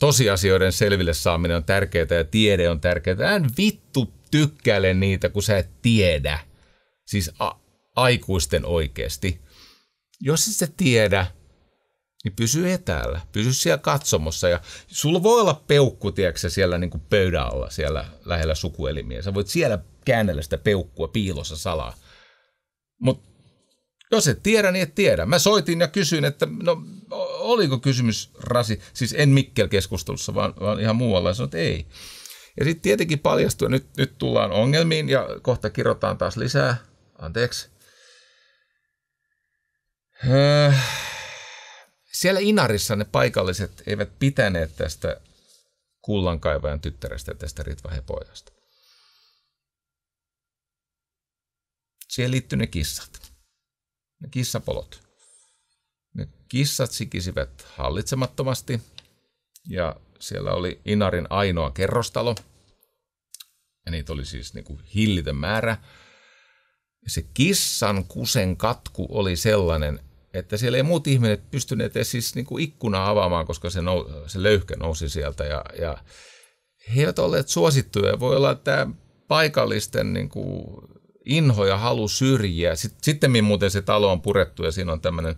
Speaker 1: tosiasioiden selville saaminen on tärkeää ja tiede on tärkeää. Älä vittu tykkäile niitä, kun sä et tiedä. Siis a- aikuisten oikeasti. Jos et sä tiedä, niin pysy etäällä, pysy siellä katsomossa ja sulla voi olla peukku, tiedätkö, siellä niin kuin pöydän alla, siellä lähellä sukuelimiä. Sä voit siellä käännellä sitä peukkua piilossa salaa. Mutta jos et tiedä, niin et tiedä. Mä soitin ja kysyin, että no oliko kysymys rasi, siis en Mikkel-keskustelussa, vaan, vaan ihan muualla, ja sanoin, että ei. Ja sitten tietenkin paljastui, nyt, nyt tullaan ongelmiin ja kohta kirjoitetaan taas lisää. Anteeksi. Äh. siellä Inarissa ne paikalliset eivät pitäneet tästä kullankaivajan tyttärestä, tästä Ritva Hepojasta. Siihen liittyy ne kissat ne kissapolot. Ne kissat sikisivät hallitsemattomasti ja siellä oli Inarin ainoa kerrostalo. Ja niitä oli siis niin kuin hillitön määrä. Ja se kissan kusen katku oli sellainen, että siellä ei muut ihmiset pystyneet edes siis niin kuin ikkunaa avaamaan, koska se, nou, se löyhkä nousi sieltä. Ja, ja he eivät olleet suosittuja. Voi olla, että paikallisten niin kuin inho ja halu syrjiä. Sitten muuten se talo on purettu ja siinä on tämmöinen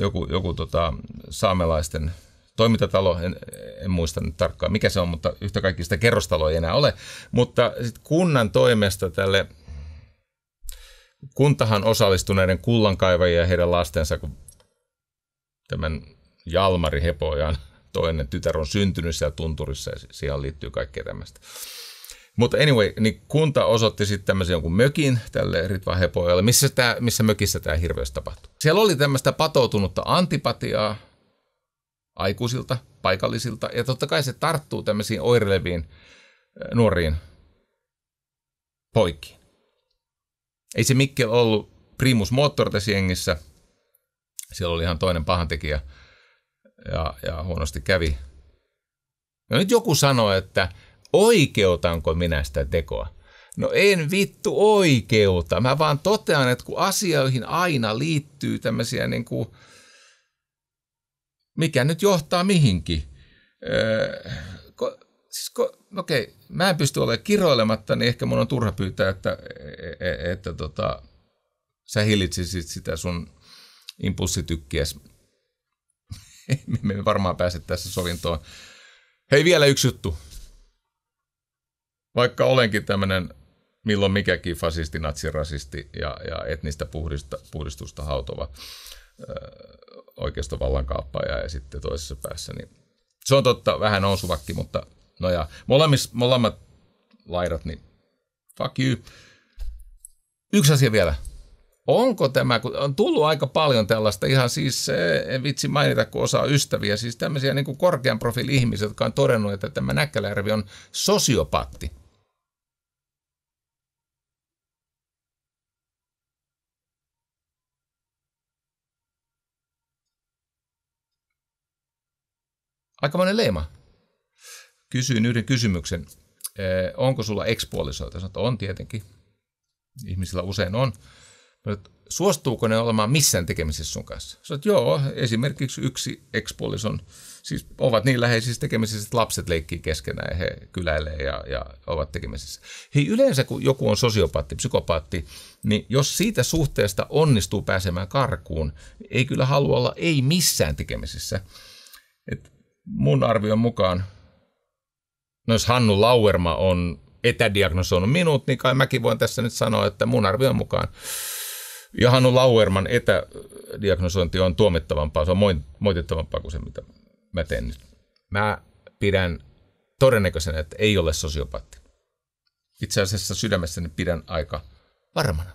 Speaker 1: joku, joku tota, saamelaisten toimintatalo, en, en muista nyt tarkkaan mikä se on, mutta yhtä kaikki sitä kerrostaloa ei enää ole. Mutta sit kunnan toimesta tälle kuntahan osallistuneiden kullankaivajia ja heidän lastensa, kun tämän Jalmari Hepojan toinen tytär on syntynyt siellä tunturissa ja siihen liittyy kaikkea tämmöistä. Mutta anyway, niin kunta osoitti sitten tämmöisen jonkun mökin tälle Ritva Hepojalle, missä, tää, missä mökissä tämä hirveys tapahtui. Siellä oli tämmöistä patoutunutta antipatiaa aikuisilta, paikallisilta, ja totta kai se tarttuu tämmöisiin oireleviin äh, nuoriin poikiin. Ei se Mikkel ollut primus motor tässä jengissä. Siellä oli ihan toinen pahantekijä ja, ja huonosti kävi. Ja no nyt joku sanoi, että – oikeutanko minä sitä tekoa? No en vittu oikeuta. Mä vaan totean, että kun asioihin aina liittyy tämmöisiä niin kuin, mikä nyt johtaa mihinkin. Öö, siis Okei, okay, mä en pysty olemaan kiroilematta, niin ehkä mun on turha pyytää, että, että, e, e, että tota, sä hillitsisit sitä sun impulssitykkiäs. Me varmaan pääse tässä sovintoon. Hei, vielä yksi juttu vaikka olenkin tämmöinen milloin mikäkin fasisti, natsirasisti ja, ja etnistä puhdista, puhdistusta hautova oikeistovallankaappaaja ja sitten toisessa päässä, niin se on totta, vähän nousuvakki, mutta no ja molemmat, molemmat laidat, niin fuck you. Yksi asia vielä. Onko tämä, kun on tullut aika paljon tällaista, ihan siis, en vitsi mainita, kun osaa ystäviä, siis tämmöisiä niin kuin korkean profiili ihmisiä, jotka on todennut, että tämä Näkkäläjärvi on sosiopatti. Aikamoinen leima. Kysyin yhden kysymyksen. Ee, onko sulla ekspuolisoita? Sanoit, on tietenkin. Ihmisillä usein on. Sanoit, suostuuko ne olemaan missään tekemisissä sun kanssa? Sanoit, joo, esimerkiksi yksi ekspuolison, siis ovat niin läheisissä tekemisissä, että lapset leikkii keskenään ja he kyläilee ja, ja ovat tekemisissä. Hei, yleensä kun joku on sosiopaatti, psykopaatti, niin jos siitä suhteesta onnistuu pääsemään karkuun, ei kyllä halua olla ei missään tekemisissä. Et mun arvion mukaan, no jos Hannu Lauerma on etädiagnosoinut minut, niin kai mäkin voin tässä nyt sanoa, että mun arvion mukaan ja Hannu Lauerman etädiagnosointi on tuomittavampaa, se on moitettavampaa kuin se, mitä mä teen nyt. Mä pidän todennäköisenä, että ei ole sosiopaatti. Itse asiassa sydämessäni pidän aika varmana.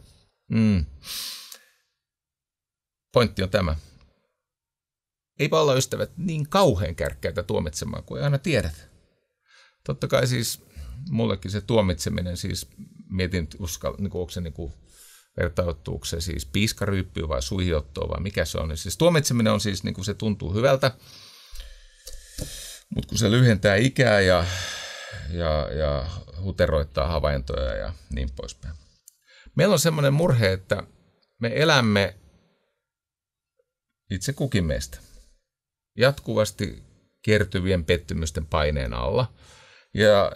Speaker 1: Mm. Pointti on tämä eipä olla ystävät niin kauhean kärkkäitä tuomitsemaan kuin aina tiedät. Totta kai siis mullekin se tuomitseminen, siis mietin, uskal, niin kuin, onko se niin kuin, se siis piiskaryyppyä vai suihiottoa vai mikä se on. Niin siis tuomitseminen on siis, niin kuin se tuntuu hyvältä, mutta kun se lyhentää ikää ja, ja, ja huteroittaa havaintoja ja niin poispäin. Meillä on semmoinen murhe, että me elämme itse kukin meistä jatkuvasti kertyvien pettymysten paineen alla. Ja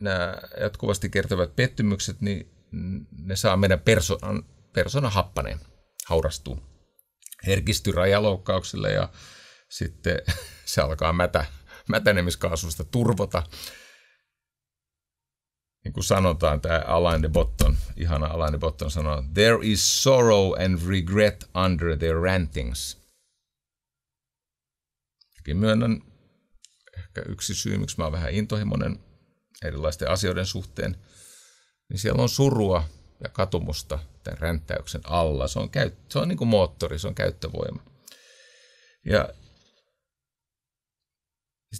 Speaker 1: nämä jatkuvasti kertyvät pettymykset, niin ne saa meidän persoonan, persona happaneen, haurastuu, herkistyy rajaloukkauksille ja sitten se alkaa mätä, mätänemiskaasusta turvota. Niin kuin sanotaan, tämä Alain de Botton, ihana Alain de Botton sanoo, There is sorrow and regret under their rantings – Sekin myönnän ehkä yksi syy, miksi mä oon vähän intohimoinen erilaisten asioiden suhteen, niin siellä on surua ja katumusta tämän ränttäyksen alla. Se on, käyt- se on niin kuin moottori, se on käyttövoima. Ja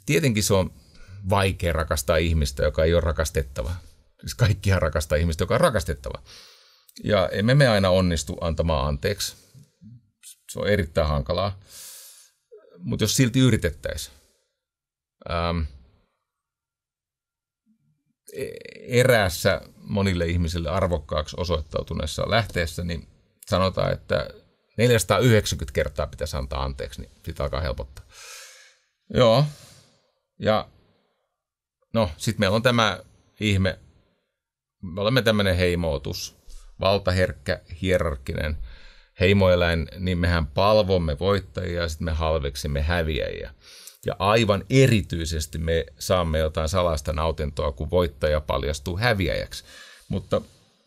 Speaker 1: tietenkin se on vaikea rakastaa ihmistä, joka ei ole rakastettava. Siis kaikkihan rakastaa ihmistä, joka on rakastettava. Ja emme me aina onnistu antamaan anteeksi. Se on erittäin hankalaa mutta jos silti yritettäisiin. Ähm, e-, eräässä monille ihmisille arvokkaaksi osoittautuneessa lähteessä, niin sanotaan, että 490 kertaa pitäisi antaa anteeksi, niin sitä alkaa helpottaa. Joo, ja no sitten meillä on tämä ihme, me olemme tämmöinen heimoutus, valtaherkkä, hierarkkinen heimoeläin, niin mehän palvomme voittajia ja sitten me halveksimme häviäjiä. Ja aivan erityisesti me saamme jotain salasta nautintoa, kun voittaja paljastuu häviäjäksi. Mutta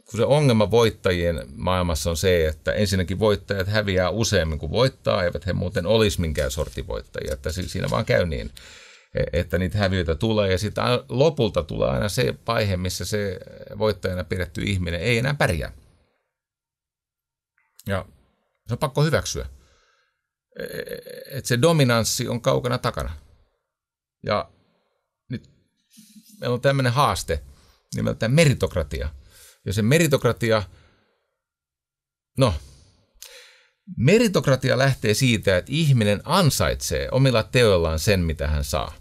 Speaker 1: kun se ongelma voittajien maailmassa on se, että ensinnäkin voittajat häviää useammin kuin voittaa, eivät he muuten olisi minkään sortin voittajia, että siinä vaan käy niin, e-, että niitä häviöitä tulee ja sitten lopulta tulee aina se vaihe, missä se voittajana pidetty ihminen ei enää pärjää. Ja se on pakko hyväksyä. E, että se dominanssi on kaukana takana. Ja nyt meillä on tämmöinen haaste nimeltään meritokratia. Ja se meritokratia, no, meritokratia lähtee siitä, että ihminen ansaitsee omilla teoillaan sen, mitä hän saa.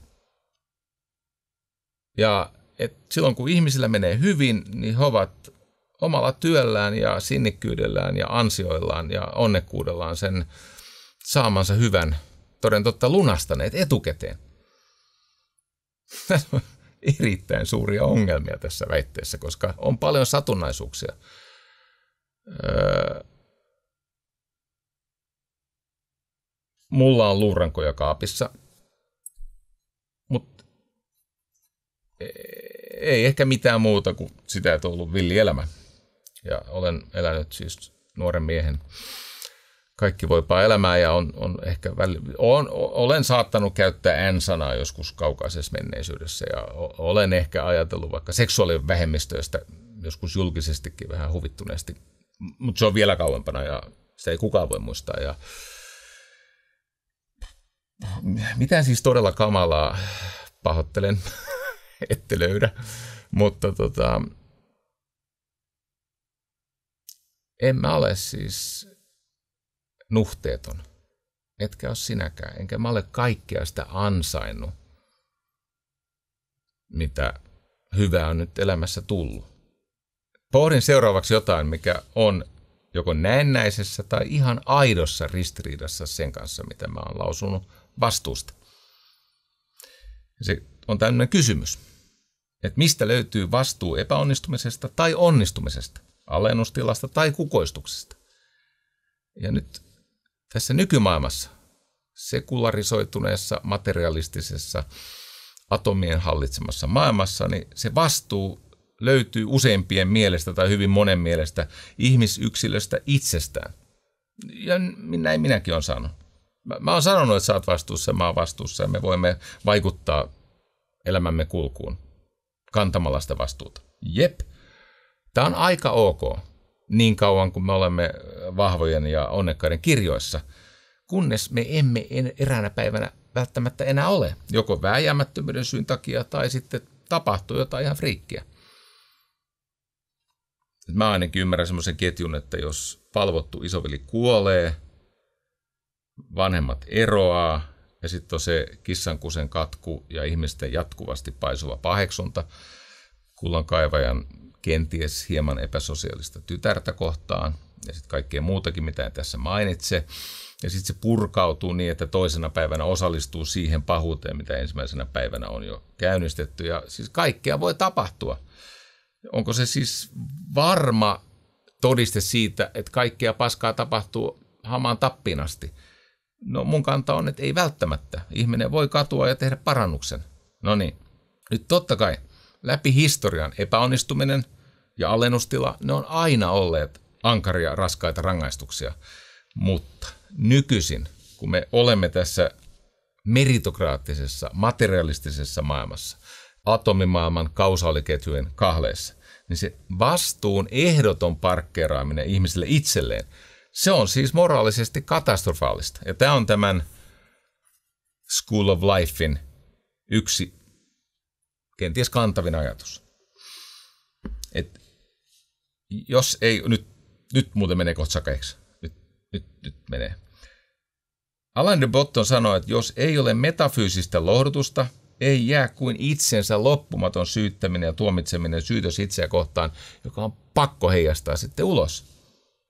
Speaker 1: Ja et silloin kun ihmisillä menee hyvin, niin he ovat omalla työllään ja sinnikkyydellään ja ansioillaan ja onnekkuudellaan sen saamansa hyvän toden totta lunastaneet etukäteen. Tässä on erittäin suuria ongelmia tässä väitteessä, koska on paljon satunnaisuuksia. Öö, mulla on luurankoja kaapissa, mutta e- ei ehkä mitään muuta kuin sitä, että on ollut villielämä ja olen elänyt siis nuoren miehen kaikki voipaa elämää ja on, on ehkä väli, on, olen saattanut käyttää n-sanaa joskus kaukaisessa menneisyydessä ja olen ehkä ajatellut vaikka seksuaalivähemmistöistä joskus julkisestikin vähän huvittuneesti, mutta se on vielä kauempana ja sitä ei kukaan voi muistaa ja mitään siis todella kamalaa pahoittelen, ette löydä, mutta tota, En mä ole siis nuhteeton. Etkä ole sinäkään. Enkä mä ole kaikkea sitä ansainnut, mitä hyvää on nyt elämässä tullut. Pohdin seuraavaksi jotain, mikä on joko näennäisessä tai ihan aidossa ristiriidassa sen kanssa, mitä mä oon lausunut vastuusta. Se on tämmöinen kysymys, että mistä löytyy vastuu epäonnistumisesta tai onnistumisesta – alennustilasta tai kukoistuksesta. Ja nyt tässä nykymaailmassa, sekularisoituneessa, materialistisessa, atomien hallitsemassa maailmassa, niin se vastuu löytyy useimpien mielestä tai hyvin monen mielestä ihmisyksilöstä itsestään. Ja näin minäkin olen sanonut. Mä, mä oon sanonut, että sä oot vastuussa ja mä oon vastuussa ja me voimme vaikuttaa elämämme kulkuun kantamalla sitä vastuuta. Jep, Tämä on aika ok niin kauan kuin me olemme vahvojen ja onnekkaiden kirjoissa, kunnes me emme eräänä päivänä välttämättä enää ole, joko vääjäämättömyyden syyn takia tai sitten tapahtuu jotain ihan friikkiä. Mä ainakin ymmärrän semmoisen ketjun, että jos palvottu isoveli kuolee, vanhemmat eroaa ja sitten on se kissankusen katku ja ihmisten jatkuvasti paisuva paheksunta kullankaivajan kenties hieman epäsosiaalista tytärtä kohtaan ja sitten kaikkea muutakin, mitä en tässä mainitse. Ja sitten se purkautuu niin, että toisena päivänä osallistuu siihen pahuuteen, mitä ensimmäisenä päivänä on jo käynnistetty. Ja siis kaikkea voi tapahtua. Onko se siis varma todiste siitä, että kaikkea paskaa tapahtuu hamaan tappiin asti? No mun kanta on, että ei välttämättä. Ihminen voi katua ja tehdä parannuksen. No niin, nyt totta kai läpi historian epäonnistuminen – ja alennustila, ne on aina olleet ankaria, raskaita rangaistuksia. Mutta nykyisin, kun me olemme tässä meritokraattisessa, materialistisessa maailmassa, atomimaailman kausaaliketjujen kahleissa, niin se vastuun ehdoton parkkeeraaminen ihmisille itselleen, se on siis moraalisesti katastrofaalista. Ja tämä on tämän School of Lifein yksi kenties kantavin ajatus. että jos ei, nyt, nyt muuten menee kohta sakeeksi. Nyt, nyt, nyt menee. Alan de Botton sanoi, että jos ei ole metafyysistä lohdutusta, ei jää kuin itsensä loppumaton syyttäminen ja tuomitseminen syytös itseä kohtaan, joka on pakko heijastaa sitten ulos.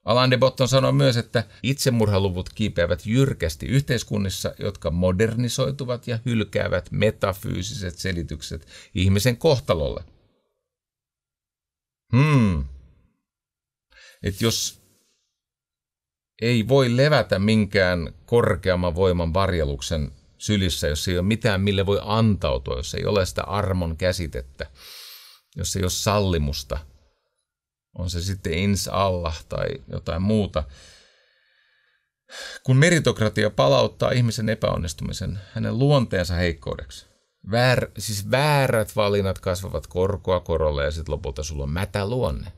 Speaker 1: Alan de Botton sanoi myös, että itsemurhaluvut kiipeävät jyrkästi yhteiskunnissa, jotka modernisoituvat ja hylkäävät metafyysiset selitykset ihmisen kohtalolle. Hmm, että jos ei voi levätä minkään korkeamman voiman varjeluksen sylissä, jos ei ole mitään, mille voi antautua, jos ei ole sitä armon käsitettä, jos ei ole sallimusta, on se sitten ins Allah tai jotain muuta. Kun meritokratia palauttaa ihmisen epäonnistumisen hänen luonteensa heikkoudeksi. Väär, siis väärät valinnat kasvavat korkoa korolle ja sitten lopulta sulla on mätä luonne.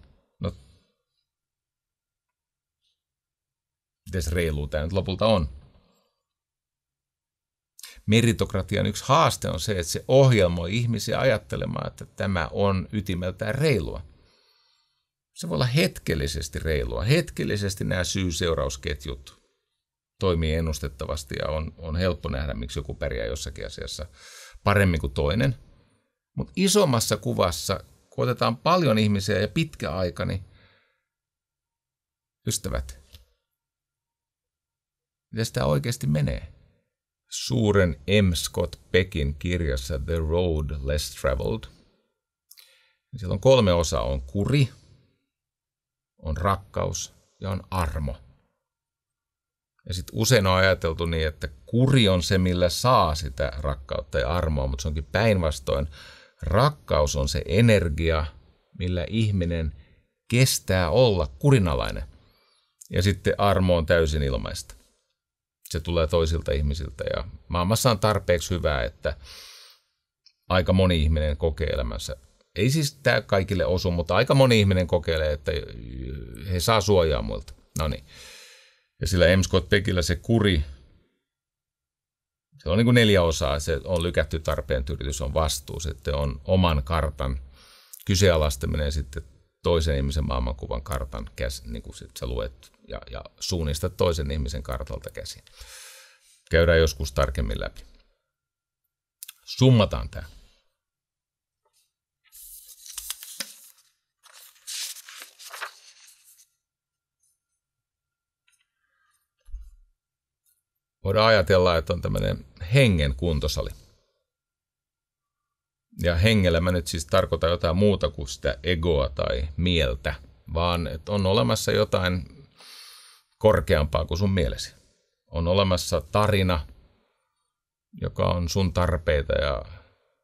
Speaker 1: miten reilua tämä nyt lopulta on. Meritokratian yksi haaste on se, että se ohjelmoi ihmisiä ajattelemaan, että tämä on ytimeltään reilua. Se voi olla hetkellisesti reilua. Hetkellisesti nämä syy-seurausketjut toimii ennustettavasti ja on, on helppo nähdä, miksi joku pärjää jossakin asiassa paremmin kuin toinen. Mutta isommassa kuvassa, kun otetaan paljon ihmisiä ja pitkä aika, niin ystävät, Miten sitä oikeasti menee? Suuren M. Scott Peckin kirjassa The Road Less Traveled. Siellä on kolme osaa. On kuri, on rakkaus ja on armo. Ja sitten usein on ajateltu niin, että kuri on se, millä saa sitä rakkautta ja armoa, mutta se onkin päinvastoin. Rakkaus on se energia, millä ihminen kestää olla kurinalainen. Ja sitten armo on täysin ilmaista se tulee toisilta ihmisiltä ja maailmassa on tarpeeksi hyvää, että aika moni ihminen kokee elämänsä. Ei siis tämä kaikille osu, mutta aika moni ihminen kokeilee, että he saa suojaa muilta. No niin. Ja sillä M. Scott Pekillä se kuri, se on niin kuin neljä osaa. Se on lykätty tarpeen tyritys, on vastuu, sitten on oman kartan kyseenalaistaminen sitten toisen ihmisen maailmankuvan kartan, käs, niin kuin sit sä luet ja, ja suunnista toisen ihmisen kartalta käsin. Käydään joskus tarkemmin läpi. Summataan tämä. voidaan ajatella, että on tämmöinen hengen kuntosali. Ja hengellä mä nyt siis tarkoitan jotain muuta kuin sitä egoa tai mieltä, vaan että on olemassa jotain korkeampaa kuin sun mielesi. On olemassa tarina, joka on sun tarpeita ja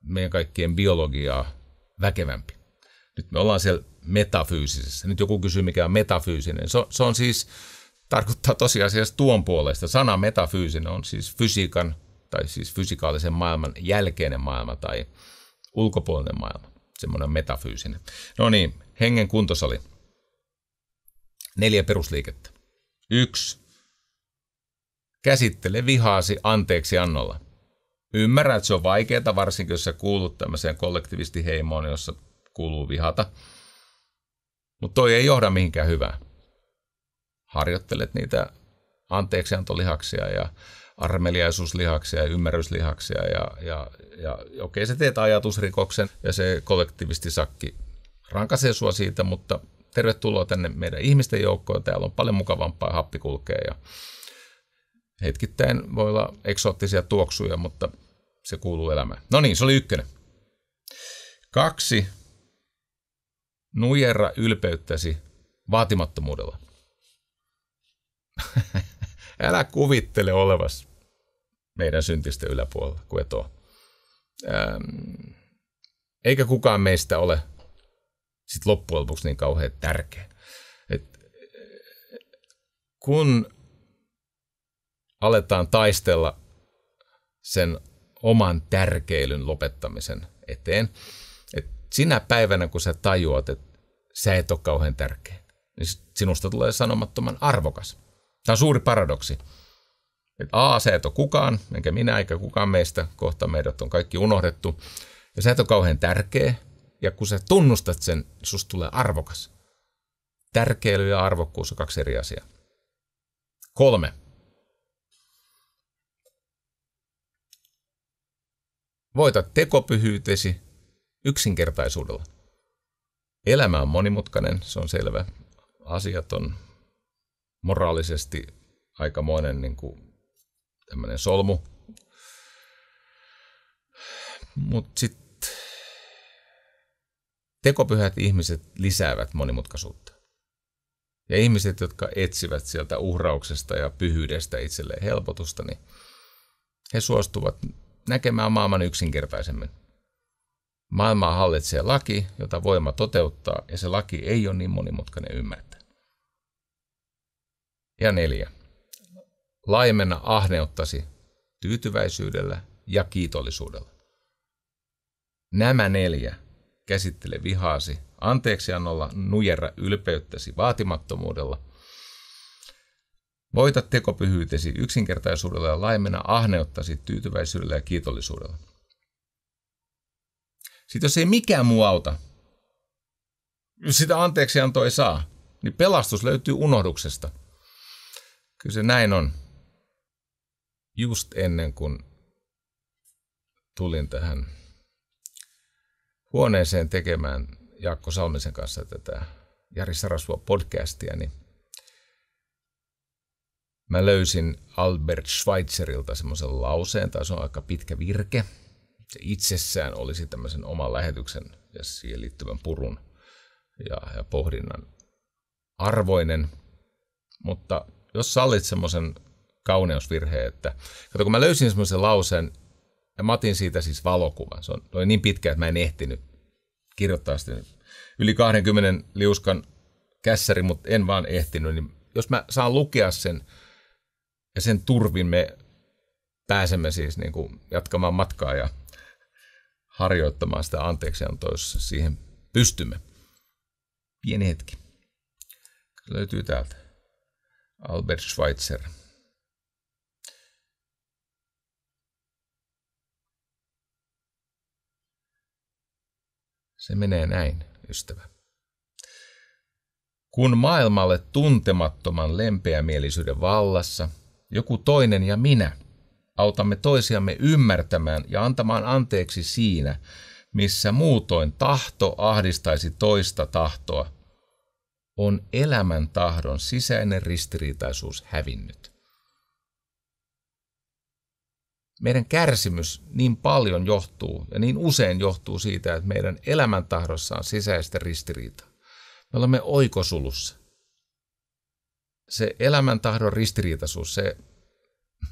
Speaker 1: meidän kaikkien biologiaa väkevämpi. Nyt me ollaan siellä metafyysisessä. Nyt joku kysyy, mikä on metafyysinen. Se, se on siis, tarkoittaa tosiasiassa tuon puolesta. Sana metafyysinen on siis fysiikan tai siis fysikaalisen maailman jälkeinen maailma tai ulkopuolinen maailma. Semmoinen metafyysinen. No niin, hengen kuntosali. Neljä perusliikettä. 1. Käsittele vihaasi anteeksi annolla. Ymmärrä, että se on vaikeaa, varsinkin jos sä kuulut tämmöiseen kollektivistiheimoon, jossa kuuluu vihata. Mutta toi ei johda mihinkään hyvään. Harjoittelet niitä anteeksiantolihaksia ja armeliaisuuslihaksia ja ymmärryslihaksia ja, ja, ja okei okay, se teet ajatusrikoksen ja se kollektivistisakki rankaisee sua siitä, mutta tervetuloa tänne meidän ihmisten joukkoon. Täällä on paljon mukavampaa happi kulkee ja hetkittäin voi olla eksoottisia tuoksuja, mutta se kuuluu elämään. No niin, se oli ykkönen. Kaksi. Nujerra ylpeyttäsi vaatimattomuudella. Älä kuvittele olevas meidän syntisten yläpuolella, kuin et ole. Ähm, eikä kukaan meistä ole sitten loppujen lopuksi niin kauhean tärkeä. Et, kun aletaan taistella sen oman tärkeilyn lopettamisen eteen, että sinä päivänä, kun sä tajuat, että sä et ole kauhean tärkeä, niin sinusta tulee sanomattoman arvokas. Tämä on suuri paradoksi. Että A, sä et ole kukaan, enkä minä eikä kukaan meistä, kohta meidät on kaikki unohdettu. Ja sä et ole kauhean tärkeä, ja kun sä tunnustat sen, niin susta tulee arvokas. Tärkeily ja arvokkuus on kaksi eri asiaa. Kolme. Voita tekopyhyytesi yksinkertaisuudella. Elämä on monimutkainen, se on selvä. Asiat on moraalisesti aikamoinen niin kuin, tämmöinen solmu. Mutta sitten Tekopyhät ihmiset lisäävät monimutkaisuutta. Ja ihmiset, jotka etsivät sieltä uhrauksesta ja pyhyydestä itselleen helpotusta, niin he suostuvat näkemään maailman yksinkertaisemmin. Maailmaa hallitsee laki, jota voima toteuttaa, ja se laki ei ole niin monimutkainen ymmärtää. Ja neljä. Laimenna ahneuttasi tyytyväisyydellä ja kiitollisuudella. Nämä neljä käsittele vihaasi, anteeksiannolla nujerra ylpeyttäsi vaatimattomuudella. Voita tekopyhyytesi yksinkertaisuudella ja laimena ahneuttasi tyytyväisyydellä ja kiitollisuudella. Sitten jos ei mikään muu auta, jos sitä anteeksiantoa ei saa, niin pelastus löytyy unohduksesta. Kyllä se näin on. Just ennen kuin tulin tähän huoneeseen tekemään Jaakko Salmisen kanssa tätä Jari Sarasua podcastia, niin mä löysin Albert Schweitzerilta semmoisen lauseen, tai se on aika pitkä virke. Se itsessään olisi tämmöisen oman lähetyksen ja siihen liittyvän purun ja, ja pohdinnan arvoinen, mutta jos sallit semmoisen kauneusvirheen, että kato, kun mä löysin semmoisen lauseen, ja mä otin siitä siis valokuvan. Se on, oli niin pitkä, että mä en ehtinyt kirjoittaa sitä. Yli 20 liuskan kässäri, mutta en vaan ehtinyt. Niin jos mä saan lukea sen ja sen turvin me pääsemme siis niin kuin jatkamaan matkaa ja harjoittamaan sitä anteeksiantoa, jos siihen pystymme. Pieni hetki. Löytyy täältä. Albert Schweitzer – Se menee näin, ystävä. Kun maailmalle tuntemattoman lempeämielisyyden vallassa, joku toinen ja minä autamme toisiamme ymmärtämään ja antamaan anteeksi siinä, missä muutoin tahto ahdistaisi toista tahtoa, on elämän tahdon sisäinen ristiriitaisuus hävinnyt meidän kärsimys niin paljon johtuu ja niin usein johtuu siitä, että meidän elämäntahdossa on sisäistä ristiriitaa. Me olemme oikosulussa. Se elämäntahdon ristiriitaisuus, se,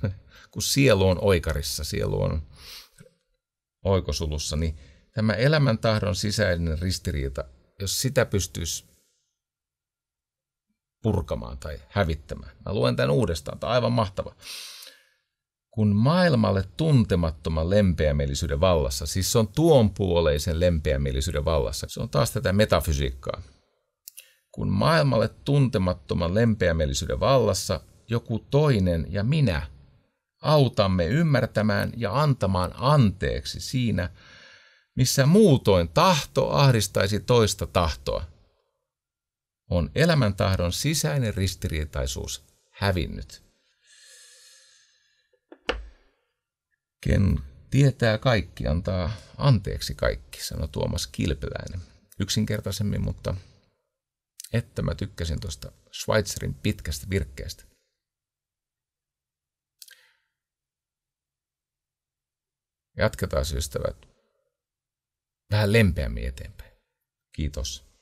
Speaker 1: kun sielu on oikarissa, sielu on oikosulussa, niin tämä elämäntahdon sisäinen ristiriita, jos sitä pystyisi purkamaan tai hävittämään. Mä luen tämän uudestaan, tämä on aivan mahtava kun maailmalle tuntemattoman lempeämielisyyden vallassa, siis se on tuon puoleisen lempeämielisyyden vallassa, se on taas tätä metafysiikkaa, kun maailmalle tuntemattoman lempeämielisyyden vallassa joku toinen ja minä autamme ymmärtämään ja antamaan anteeksi siinä, missä muutoin tahto ahdistaisi toista tahtoa, on elämäntahdon sisäinen ristiriitaisuus hävinnyt. Ken tietää kaikki, antaa anteeksi kaikki, sanoi Tuomas Kilpeläinen. Yksinkertaisemmin, mutta että mä tykkäsin tuosta Schweitzerin pitkästä virkkeestä. Jatketaan siis ystävät vähän lempeämmin eteenpäin. Kiitos.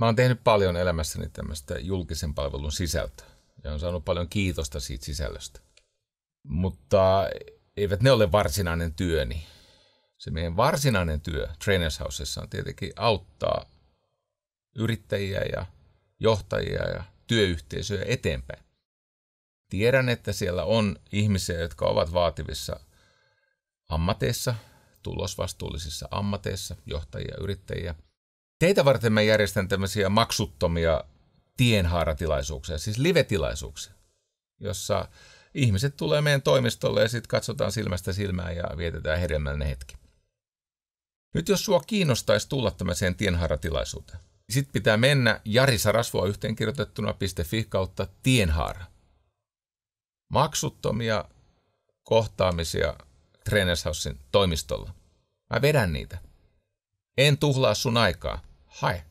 Speaker 1: Mä oon tehnyt paljon elämässäni tämmöistä julkisen palvelun sisältöä ja on saanut paljon kiitosta siitä sisällöstä. Mutta eivät ne ole varsinainen työni. Se meidän varsinainen työ Trainers Housessa on tietenkin auttaa yrittäjiä ja johtajia ja työyhteisöjä eteenpäin. Tiedän, että siellä on ihmisiä, jotka ovat vaativissa ammateissa, tulosvastuullisissa ammateissa, johtajia, yrittäjiä – Teitä varten mä järjestän tämmöisiä maksuttomia tienhaaratilaisuuksia, siis live-tilaisuuksia, jossa ihmiset tulee meidän toimistolle ja sitten katsotaan silmästä silmään ja vietetään hedelmällinen hetki. Nyt jos sua kiinnostaisi tulla tämmöiseen tienhaaratilaisuuteen, niin sitten pitää mennä Jari yhteenkirjoitettuna.fi kautta tienhaara. Maksuttomia kohtaamisia Trainershousen toimistolla. Mä vedän niitä. En tuhlaa sun aikaa. Hi.